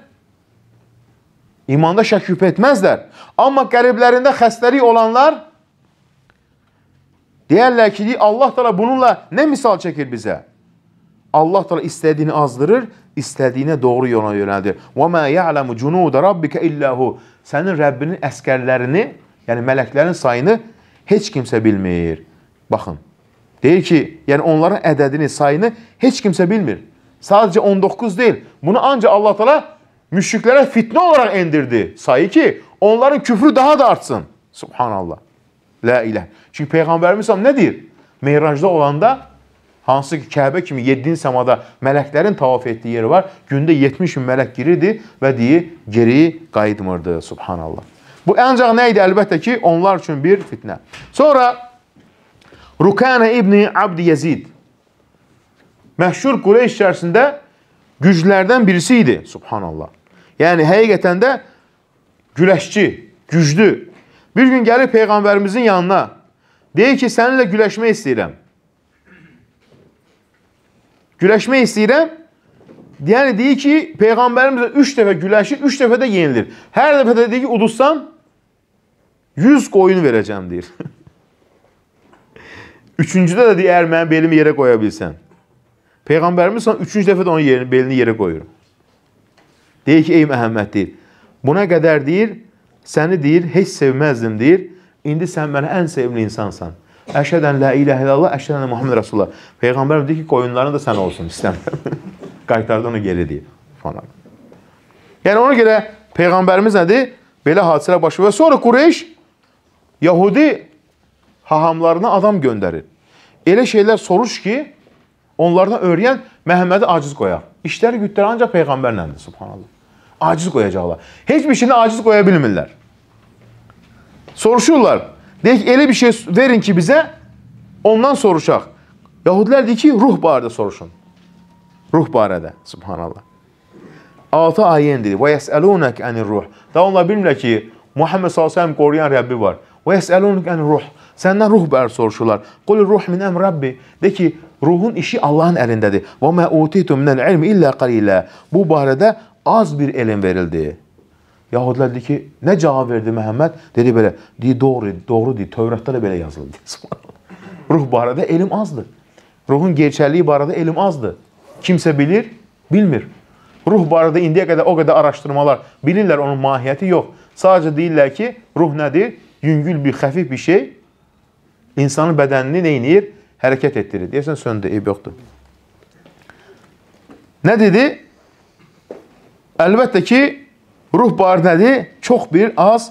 imanda şək şübhə etməzlər. Amma qəliblərində xəstəlik olanlar deyərlər ki, Allah təala bununla nə misal çəkir bizə? Allah təala istədiyini azdırır, istədiyinə doğru yola yönəldir. Və ma ya'lamu junuda rabbika illahu. Sənin Rəbbinin əskərlərini, yəni mələklərin sayını heç kimsə bilmir. Baxın. Deyir ki, yəni onların ədədini, sayını heç kimsə bilmir. Sadəcə 19 deyil. Bunu ancaq Allah təala müşriklərə fitnə olaraq endirdi. Sayı ki, onların küfrü daha da artsın. Subhanallah. La ilah. Çünki peyğəmbərimiz nə deyir? Meyracda olanda hansı ki Kəbə kimi 7-ci səmada mələklərin tavaf etdiyi yeri var. Gündə 70 min mələk girirdi və deyir, geri qayıtmırdı. Subhanallah. Bu ancaq nə idi? Əlbəttə ki, onlar üçün bir fitnə. Sonra Rukana ibn Abd Yazid Məşhur Qureyş içərisində güclərdən birisi idi, subhanallah. Yəni, həqiqətən də güləşçi, güclü. Bir gün gəlir Peyğəmbərimizin yanına, deyir ki, səninlə güləşmək istəyirəm. Güləşmək istəyirəm, Yəni deyir ki, peyğəmbərimiz 3 dəfə güləşir, 3 dəfə də yenilir. Hər dəfə də deyir ki, uduzsan 100 qoyun verəcəm deyir. Üçüncüdə də deyir, əgər mənim belimi yerə qoya bilsən. Peyğəmbərimiz sana üçüncü dəfə də onun yerini, belini yerə qoyur. Deyir ki, ey Məhəmməd deyir, buna qədər deyir, səni deyir, heç sevməzdim deyir, indi sən mənə ən sevimli insansan. Əşhədən la iləhə illallah, əşhədən Muhammed Rasulullah. Peyğəmbərimiz deyir ki, qoyunların da sən olsun istəmirəm. Qaytardı onu geri deyir. Falan. Yəni ona görə peyğəmbərimiz nədir? Belə hadisələr baş verir və sonra Qureyş Yahudi hahamlarına adam göndərir. Elə şeylər soruş ki, Onlardan öyrən, Məhəmmədi aciz qoyaq. İşləri, gütləri ancaq Peyğəmbərləndir, subhanallah. Aciz qoyacaqlar. Heç bir şeyini aciz qoya bilmirlər. Soruşurlar. Deyək, elə bir şey verin ki, bizə ondan soruşaq. Yahudilər deyir ki, ruh barədə soruşun. Ruh barədə, subhanallah. 6 ayə indi. Və yəsəlunək anir ruh. Da onlar bilmirlər ki, Muhammed sallallahu əleyhi və səlləm qoruyan Rəbbi var. Və yəsəlunək anir ruh. Səndən ruh barədə soruşurlar. Qul ruh min əmr Rəbbi. De ki, Ruhun işi Allahın əlindədir. Və mə utitu minəl ilmi illə qalilə. Bu barədə az bir elm verildi. Yahudlar dedi ki, nə cavab verdi Məhəmməd? Dedi belə, deyir, doğru, doğru deyir, Tövratda da belə yazıldı. Ruh barədə elm azdır. Ruhun gerçəkliyi barədə elm azdır. Kimsə bilir, bilmir. Ruh barədə indiyə qədər o qədər araşdırmalar bilirlər onun mahiyyəti yox. Sadəcə deyirlər ki, ruh nədir? Yüngül bir, xəfif bir şey insanın bədənini nə edir? hərəkət etdirir. Deyirsən, söndü, eyb yoxdur. Nə dedi? Əlbəttə ki, ruh barədə nədir? Çox bir az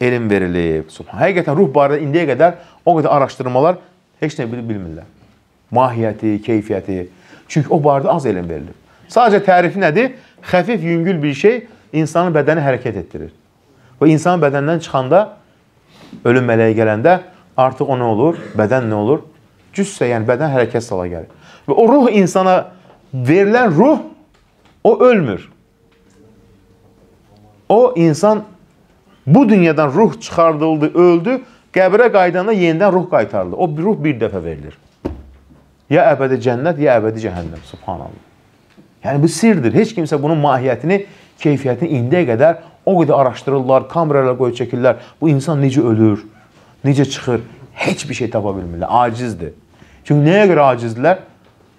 elm verilib. Həqiqətən ruh barədə indiyə qədər o qədər araşdırmalar heç nə bilib bilmirlər. Mahiyyəti, keyfiyyəti. Çünki o barədə az elm verilib. Sadəcə tərifi nədir? Xəfif, yüngül bir şey insanın bədəni hərəkət etdirir. Və insan bədəndən çıxanda, ölüm mələyi gələndə artıq o nə olur? Bədən nə olur? Cüssə, yəni bədən hərəkət sala gəlir. Və o ruh insana verilən ruh o ölmür. O insan bu dünyadan ruh çıxardıldı, öldü, qəbrə qaydanda yenidən ruh qaytarıldı. O ruh bir dəfə verilir. Ya əbədi cənnət, ya əbədi cəhənnəm. Subhanallah. Yəni bu sirdir. Heç kimsə bunun mahiyyətini, keyfiyyətini indiyə qədər o qədər araşdırırlar, kameralara qoyub çəkirlər. Bu insan necə ölür, necə çıxır? heç bir şey tapa bilmirlər. Acizdir. Çünki nəyə görə acizdilər?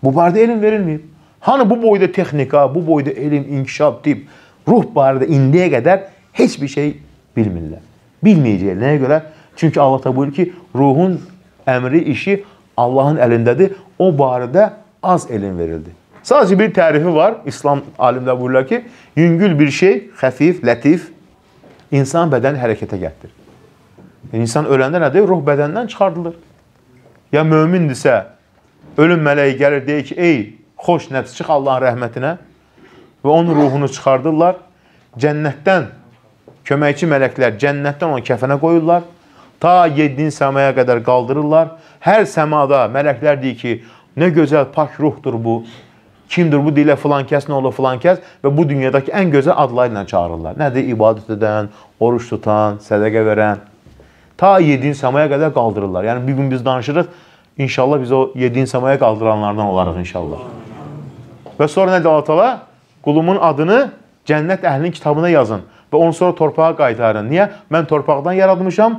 Bu barədə elm verilməyib. Hani bu boyda texnika, bu boyda elm, inkişaf deyib ruh barədə indiyə qədər heç bir şey bilmirlər. Bilməyəcəklər. Nəyə görə? Çünki Allah təala buyurur ki, ruhun əmri, işi Allahın əlindədir. O barədə az elm verildi. Sadəcə bir tərifi var. İslam alimləri buyururlar ki, yüngül bir şey, xəfif, lətif insan bədəni hərəkətə gətirir. İnsan öləndə nədir? Ruh bədəndən çıxardılır. Ya mömindirsə, ölüm mələyi gəlir, deyir ki, ey, xoş nəfs, çıx Allahın rəhmətinə və onun ruhunu çıxardırlar. Cənnətdən, köməkçi mələklər cənnətdən onu kəfənə qoyurlar. Ta 7-ci səmaya qədər qaldırırlar. Hər səmada mələklər deyir ki, nə gözəl pak ruhdur bu. Kimdir bu dilə filan kəs, nə olur filan kəs və bu dünyadakı ən gözəl adlarla çağırırlar. Nədir? İbadət edən, oruç tutan, sədəqə verən, Ta 7-ci səmaya qədər qaldırırlar. Yəni bir gün biz danışırıq, inşallah biz o 7-ci səmaya qaldıranlardan olarıq inşallah. Və sonra nədir Allah təala? Qulumun adını cənnət əhlinin kitabına yazın və onu sonra torpağa qaytarın. Niyə? Mən torpaqdan yaradmışam.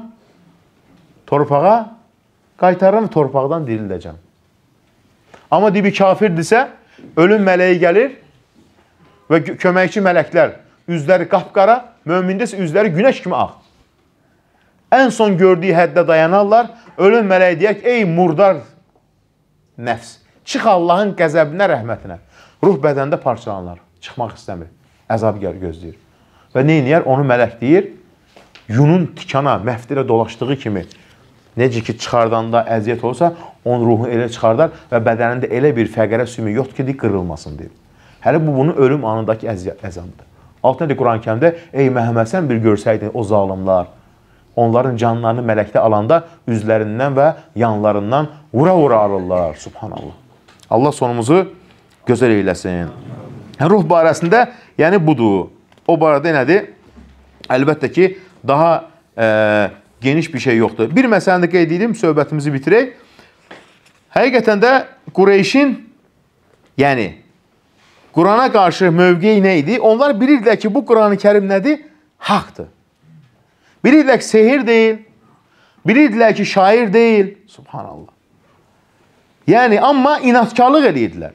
Torpağa qaytarıram, torpaqdan dirildəcəm. Amma dibi kafirdirsə, ölüm mələyi gəlir və köməkçi mələklər üzləri qapqara, mömində isə üzləri günəş kimi ağ ən son gördüyü həddə dayanarlar. Ölüm mələk deyək, ey murdar nəfs, çıx Allahın qəzəbinə, rəhmətinə. Ruh bədəndə parçalanır, çıxmaq istəmir, əzab gözləyir. Və neynəyər? Onu mələk deyir, yunun tikana, məhvdirə dolaşdığı kimi, necə ki, çıxardanda əziyyət olsa, onun ruhunu elə çıxardar və bədənində elə bir fəqərə sümü yoxdur ki, deyir, qırılmasın, deyir. Hələ bu, bunun ölüm anındakı əzabdır. Altında deyir Quran-ı kəmdə, ey Məhəməsən bir görsəydin o zalimlar, onların canlarını mələkdə alanda üzlərindən və yanlarından vura-vura arırlar. Subhanallah. Allah sonumuzu gözəl eyləsin. Ruh barəsində yəni budur. O barədə nədir? Əlbəttə ki, daha e, geniş bir şey yoxdur. Bir məsələni də qeyd edim, söhbətimizi bitirək. Həqiqətən də Qureyşin, yəni Qurana qarşı mövqeyi nə idi? Onlar bilirdilər ki, bu Qurani-Kərim nədir? Haqdır. Biri idilər ki, sehir deyil, biri idilər ki, şair deyil. Subhanallah. Yəni, amma inatkarlıq edirdilər.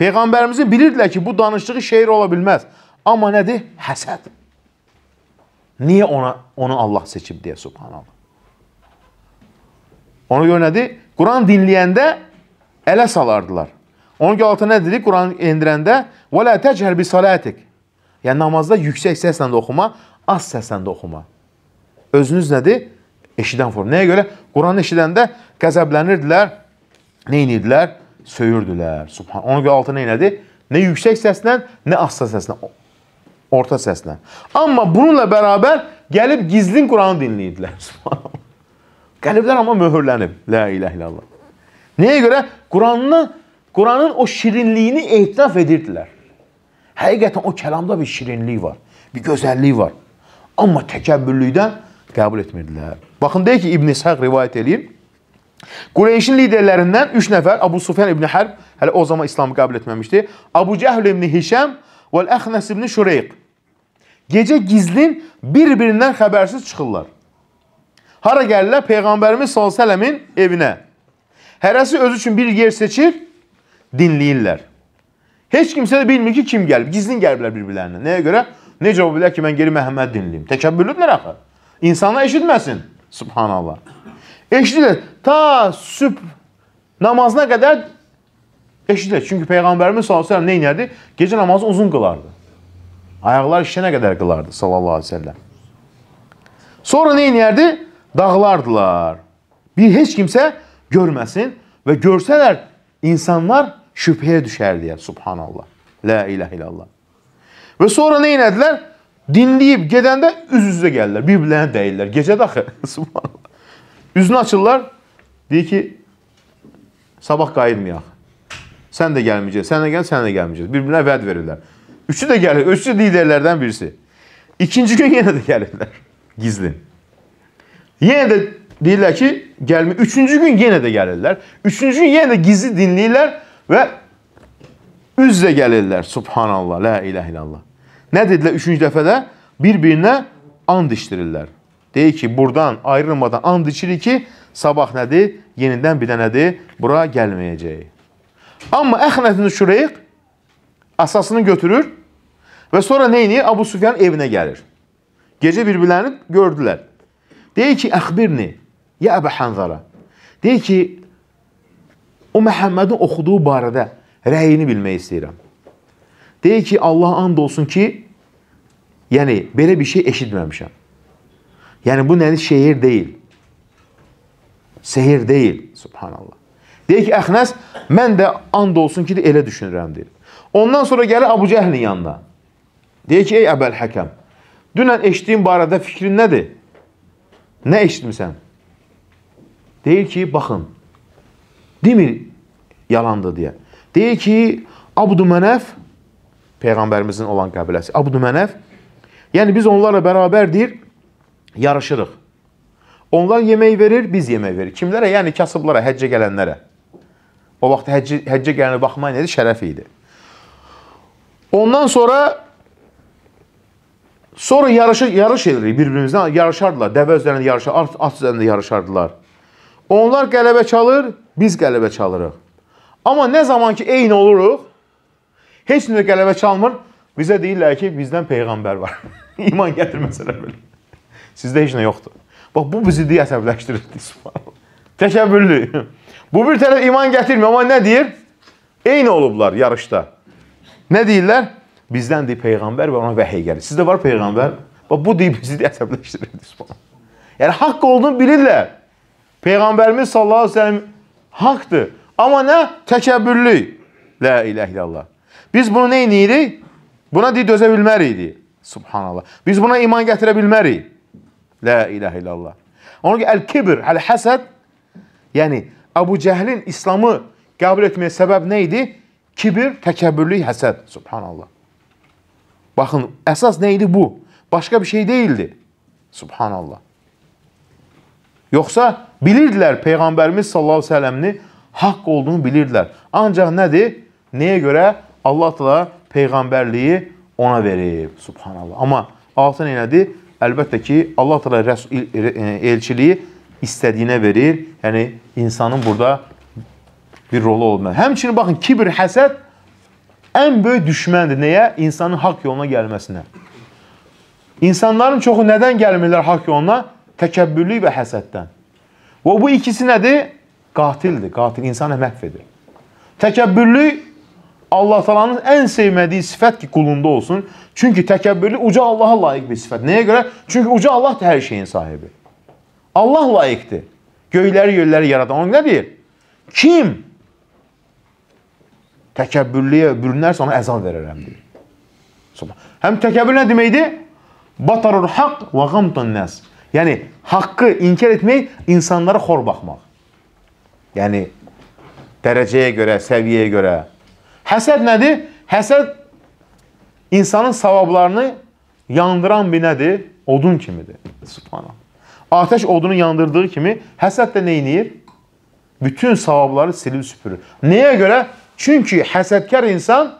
Peyğəmbərimizin bilirdilər ki, bu danışdığı şeir ola bilməz. Amma nədir? Həsəd. Niyə ona, onu Allah seçib deyə, subhanallah. Ona görə nədir? Quran dinləyəndə ələ salardılar. Onun görə altı nə dedik? Quran indirəndə وَلَا تَجْهَرْ بِسَلَاتِكِ Yəni namazda yüksək səslə də oxuma, az səslə də oxuma özünüz nədir? Eşidən forma. Nəyə görə? Quranı eşidəndə qəzəblənirdilər, neynirdilər? Söyürdülər. Subhan. Ona görə altı neylədi? Nə yüksək səslə, nə asla səslə, orta səslə. Amma bununla bərabər gəlib gizlin Quranı dinləyirdilər. Subhanallah. Qəlblər amma möhürlənib. La ilahe illallah. Nəyə görə? Quranını, Quranın o şirinliyini etiraf edirdilər. Həqiqətən o kəlamda bir şirinlik var, bir gözəllik var. Amma təkəbbürlükdən qəbul etmirdilər. Baxın, deyək ki, İbn İshaq rivayət eləyir. Qureyşin liderlərindən 3 nəfər Abu Sufyan ibn Hərb hələ o zaman İslamı qəbul etməmişdi. Abu Cəhl ibn Hişam və Əxnəs ibn Şureyq. Gecə gizlin bir-birindən xəbərsiz çıxırlar. Hara gəlirlər? Peyğəmbərimiz s.ə.v-in evinə. Hərəsi özü üçün bir yer seçir, dinləyirlər. Heç kimsə də bilmir ki, kim gəlib. Gizlin gəliblər bir-birlərinə. Nəyə görə? Necə ola bilər ki, mən geri Məhəmməd dinləyim? Təkəbbürlüdürlər axı. İnsanlar eşitməsin. Subhanallah. Eşidilir. Ta sübh namazına qədər eşidilir. Çünki Peyğəmbərimiz sallallahu əleyhi və səlləm nə edərdi? Gecə namazı uzun qılardı. Ayaqlar işənə qədər qılardı sallallahu əleyhi və səlləm. Sonra nə edərdi? Dağlardılar. Bir heç kimsə görməsin və görsələr insanlar şübhəyə düşər deyə. Subhanallah. La ilahe illallah. Və sonra nə edədilər? Dinləyib gedəndə üz-üzə gəlirlər, bir-birlərinə dəyirlər. Gecədə axı, subhanallah. Üzünü açırlar, deyir ki, sabah qayıtmayaq. Sən də gəlməyəcək, sən də gəl, sən də gəlməyəcək. Bir-birinə vəd verirlər. Üçü də gəlir, üçü liderlərdən birisi. İkinci gün yenə də gəlirlər, gizli. Yenə də deyirlər ki, gəlmə. Üçüncü gün yenə də gəlirlər. Üçüncü gün yenə də gizli dinləyirlər və üz-üzə gəlirlər. Subhanallah, la ilahe illallah. Nə dedilər üçüncü dəfədə? Bir-birinə and içdirirlər. Deyir ki, buradan ayrılmadan and içirik ki, sabah nədir? Yenidən bir dənədir, bura gəlməyəcək. Amma əxnətini şüreyq asasını götürür və sonra neyini? Abu Sufyan evinə gəlir. Gecə bir-birlərini gördülər. Deyir ki, əxbirni, ya Əbə Hənzara. Deyir ki, o Məhəmmədin oxuduğu barədə rəyini bilmək istəyirəm. Deyir ki, Allah and olsun ki, yəni belə bir şey eşitməmişəm. Yəni bu nədir? Şehir deyil. Sehir deyil, subhanallah. Deyir ki, Əxnəs, mən də and olsun ki, elə düşünürəm, deyir. Ondan sonra gəlir Abu Cəhlin yanına. Deyir ki, ey Əbəl Həkəm, dünən eşitdiyin barədə fikrin nədir? Nə eşitmisən? Deyir ki, baxın, demir yalandı deyə. Deyir ki, Abdü Mənəf Peyğəmbərimizin olan qəbiləsi Abdümənəf. Yəni biz onlarla bərabər deyir, yarışırıq. Onlar yemək verir, biz yemək verir. Kimlərə? Yəni kasıblara, həccə gələnlərə. O vaxt həccə, həccə gələnə baxmaq nədir? Şərəf idi. Ondan sonra sonra yarışı yarış edirik bir-birimizlə. Yarışardılar. Dəvə üzərində yarışar, at, at üzərində yarışardılar. Onlar qələbə çalır, biz qələbə çalırıq. Amma nə zaman ki eyni oluruq, Heç nə qələbə çalmır. Bizə deyirlər ki, bizdən peyğəmbər var. İman gətirməsələr belə. Sizdə heç nə yoxdur. Bax bu bizi deyə əsəbləşdirir. Təkəbbürlü. Bu bir tərəf iman gətirmir, amma nə deyir? Eyni olublar yarışda. Nə deyirlər? Bizdən deyir peyğəmbər və ona vəhiy gəlir. Sizdə var peyğəmbər? Bax bu deyib bizi deyə əsəbləşdirir. Yəni haqq olduğunu bilirlər. Peyğəmbərimiz sallallahu əleyhi və səlləm haqqdır. Amma nə? Təkəbbürlü. La ilahe illallah. Biz bunu nə edirik? Buna deyir, dözə bilmərikdir. Subhanallah. Biz buna iman gətirə bilmərik. La ilahe illallah. Ona görə əl-kibr, əl-həsəd, yəni Əbu Cəhlin İslamı qəbul etməyə səbəb nə idi? Kibir, təkəbbürlük, həsəd. Subhanallah. Baxın, əsas nə idi bu? Başqa bir şey deyildi. Subhanallah. Yoxsa bilirdilər Peyğəmbərimiz sallallahu əleyhi və səlləmni haqq olduğunu bilirdilər. Ancaq nədir? Nəyə görə? Allah da peyğəmbərliyi ona verib. Subhanallah. Amma altı elədi? Əlbəttə ki, Allah da e, e, elçiliyi istədiyinə verir. Yəni, insanın burada bir rolu olmalı. Həmçinin baxın, kibir, həsəd ən böyük düşməndir. Nəyə? İnsanın haqq yoluna gəlməsinə. İnsanların çoxu nədən gəlmirlər haqq yoluna? Təkəbbürlük və həsəddən. Və bu ikisi nədir? Qatildir. Qatil insanı məhv edir. Təkəbbürlük Allah Taala'nın ən sevmədiyi sifət ki, qulunda olsun. Çünki təkəbbürlük uca Allaha layiq bir sifət. Nəyə görə? Çünki uca Allah da hər şeyin sahibi. Allah layiqdir. Göyləri, yerləri yaradan. Onun nə deyir? Kim təkəbbürlüyə bürünərsə ona əzab verərəm deyir. Həm təkəbbür nə deməkdir? Batarur haqq və qamtun nəs. Yəni, haqqı inkar etmək, insanlara xor baxmaq. Yəni, dərəcəyə görə, səviyyəyə görə, Həsəd nədir? Həsəd insanın savablarını yandıran bir nədir? Odun kimidir. Subhanallah. Ateş odunu yandırdığı kimi həsəd də neyniyir? Bütün savabları silib süpürür. Nəyə görə? Çünki həsədkar insan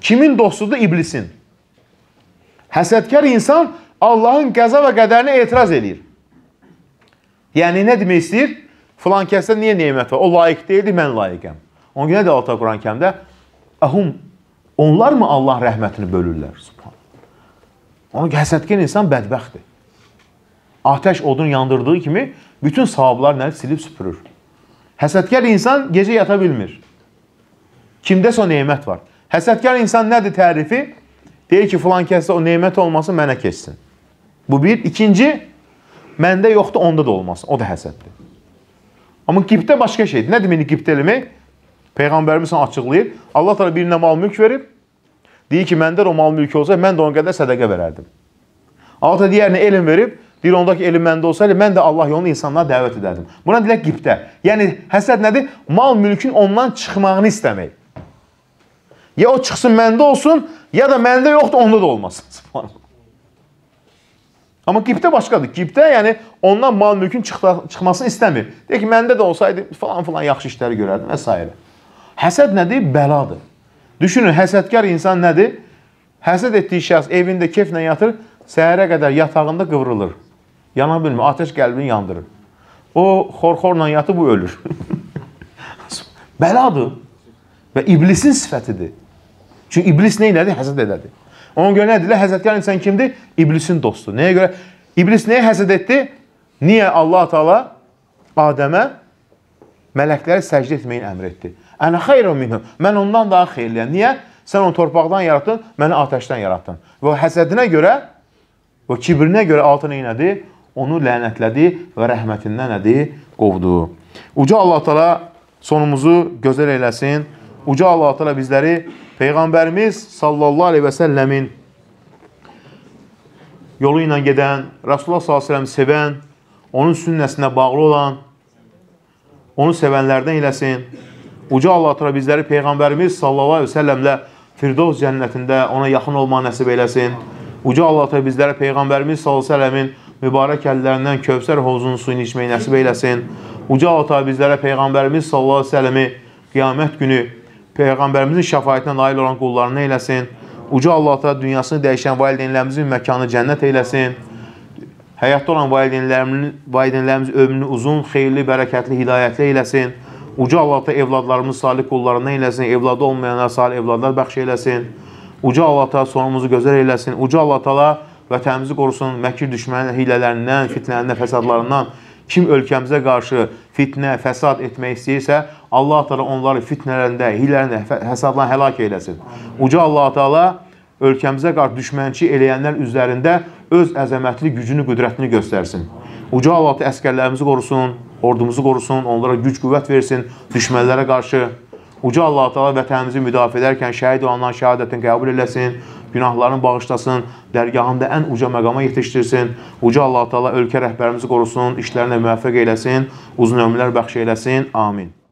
kimin dostudur? İblisin. Həsədkar insan Allahın qəza və qədərinə etiraz edir. Yəni, nə demək istəyir? Filan kəsdə niyə neymət var? O layiq deyildi, mən layiqəm. Ona görə də Allah Quran kəmdə əhum onlar mı Allah rəhmətini bölürlər? Subhan. Ona görə həsədkən insan bədbəxtdir. Atəş odun yandırdığı kimi bütün savablar nədir? Silib süpürür. Həsədkar insan gecə yata bilmir. Kimdəsə o nemət var. Həsədkar insan nədir tərifi? Deyir ki, filan kəsdə o nemət olmasın, mənə keçsin. Bu bir. İkinci, məndə yoxdur, onda da olmasın. O da həsəddir. Amma qibdə başqa şeydir. Nədir mini qibdə eləmək? Peyğəmbərimiz ona açıqlayır. Allah təala birinə mal-mülk verib. Deyir ki, məndə o mal-mülk olsa, mən də onun qədər sədaqə verərdim. Allah təala digərinə elm verib. Deyir ondakı elm məndə olsaydı, mən də Allah yolunda insanlara dəvət edərdim. Buna deyirlər qibtə. Yəni həsəd nədir? Mal-mülkün ondan çıxmağını istəmək. Ya o çıxsın məndə olsun, ya da məndə yoxdur, onda da olmasın. Subhanallah. Amma qibtə başqadır. Qibtə yəni ondan mal-mülkün çıxmasını istəmir. Deyir ki, məndə də olsaydı falan-falan yaxşı işləri görərdim və s. Həsəd nədir? Bəladır. Düşünün, həsədkar insan nədir? Həsəd etdiyi şəxs evində keflə yatır, səhərə qədər yatağında qıvrılır. Yana bilmir, ateş qəlbini yandırır. O xorxorla yatıb, bu ölür. Bəladır. Və iblisin sifətidir. Çünki iblis nə elədi? Həsəd elədi. Ona görə nə edilir? Həsədkar insan kimdir? İblisin dostu. Nəyə görə? İblis nəyə həsəd etdi? Niyə Allah-u Teala Adəmə mələkləri səcdə etməyin əmr etdi? Ənə xeyrun minhu. Mən ondan daha xeyirliyəm. Niyə? Sən onu torpaqdan yaratdın, məni atəşdən yaratdın. Və həsədinə görə, və kibrinə görə altını inədi, onu lənətlədi və rəhmətindən nədi? Qovdu. Uca Allah Teala sonumuzu gözəl eləsin. Uca Allah Teala bizləri Peyğəmbərimiz sallallahu aleyhi və səlləmin yolu ilə gedən, Rasulullah s.ə.v sevən, onun sünnəsinə bağlı olan, onu sevənlərdən eləsin. Uca Allah təala bizləri peyğəmbərimiz sallallahu əleyhi və səlləmlə Firdevs cənnətində ona yaxın olmağı nəsib eləsin. Uca Allah təala bizlərə peyğəmbərimiz sallallahu əleyhi və səlləmin mübarək əllərindən Kövsər hovuzunun suyunu içməyi nəsib eləsin. Uca Allah təala bizlərə peyğəmbərimiz sallallahu əleyhi və səlləmi qiyamət günü peyğəmbərimizin şəfaətinə nail olan qullarını eləsin. Uca Allah təala dünyasını dəyişən valideynlərimizin məkanı cənnət eləsin. Həyatda olan valideynlərimiz, valideynlərimiz ömrünü uzun, xeyirli, bərəkətli, hidayətli eləsin. Uca Allah da evladlarımız salih qullarından eyləsin, evladı olmayanlar salih evladlar bəxş eyləsin. Uca Allah da sonumuzu gözəl eyləsin. Uca Allah da vətənimizi qorusun məkir düşmənin hilələrindən, fitnələrindən, fəsadlarından. Kim ölkəmizə qarşı fitnə, fəsad etmək istəyirsə, Allah Teala onları fitnələrində, hilələrində, həsadlarında həlak eyləsin. Uca Allah Teala ölkəmizə qarşı düşmənçi eləyənlər üzərində öz əzəmətli gücünü, qüdrətini göstərsin. Uca Allah Teala əskərlərimizi qorusun, ordumuzu qorusun, onlara güc-qüvvət versin, düşmənlərə qarşı. Uca Allah-u Teala vətənimizi müdafiə edərkən şəhid olanlar şəhadətini qəbul eləsin, günahlarını bağışlasın, dərgahında ən uca məqama yetişdirsin, uca Allah-u Teala ölkə rəhbərimizi qorusun, işlərinə müvəffəq eləsin, uzun ömürlər bəxş eləsin. Amin.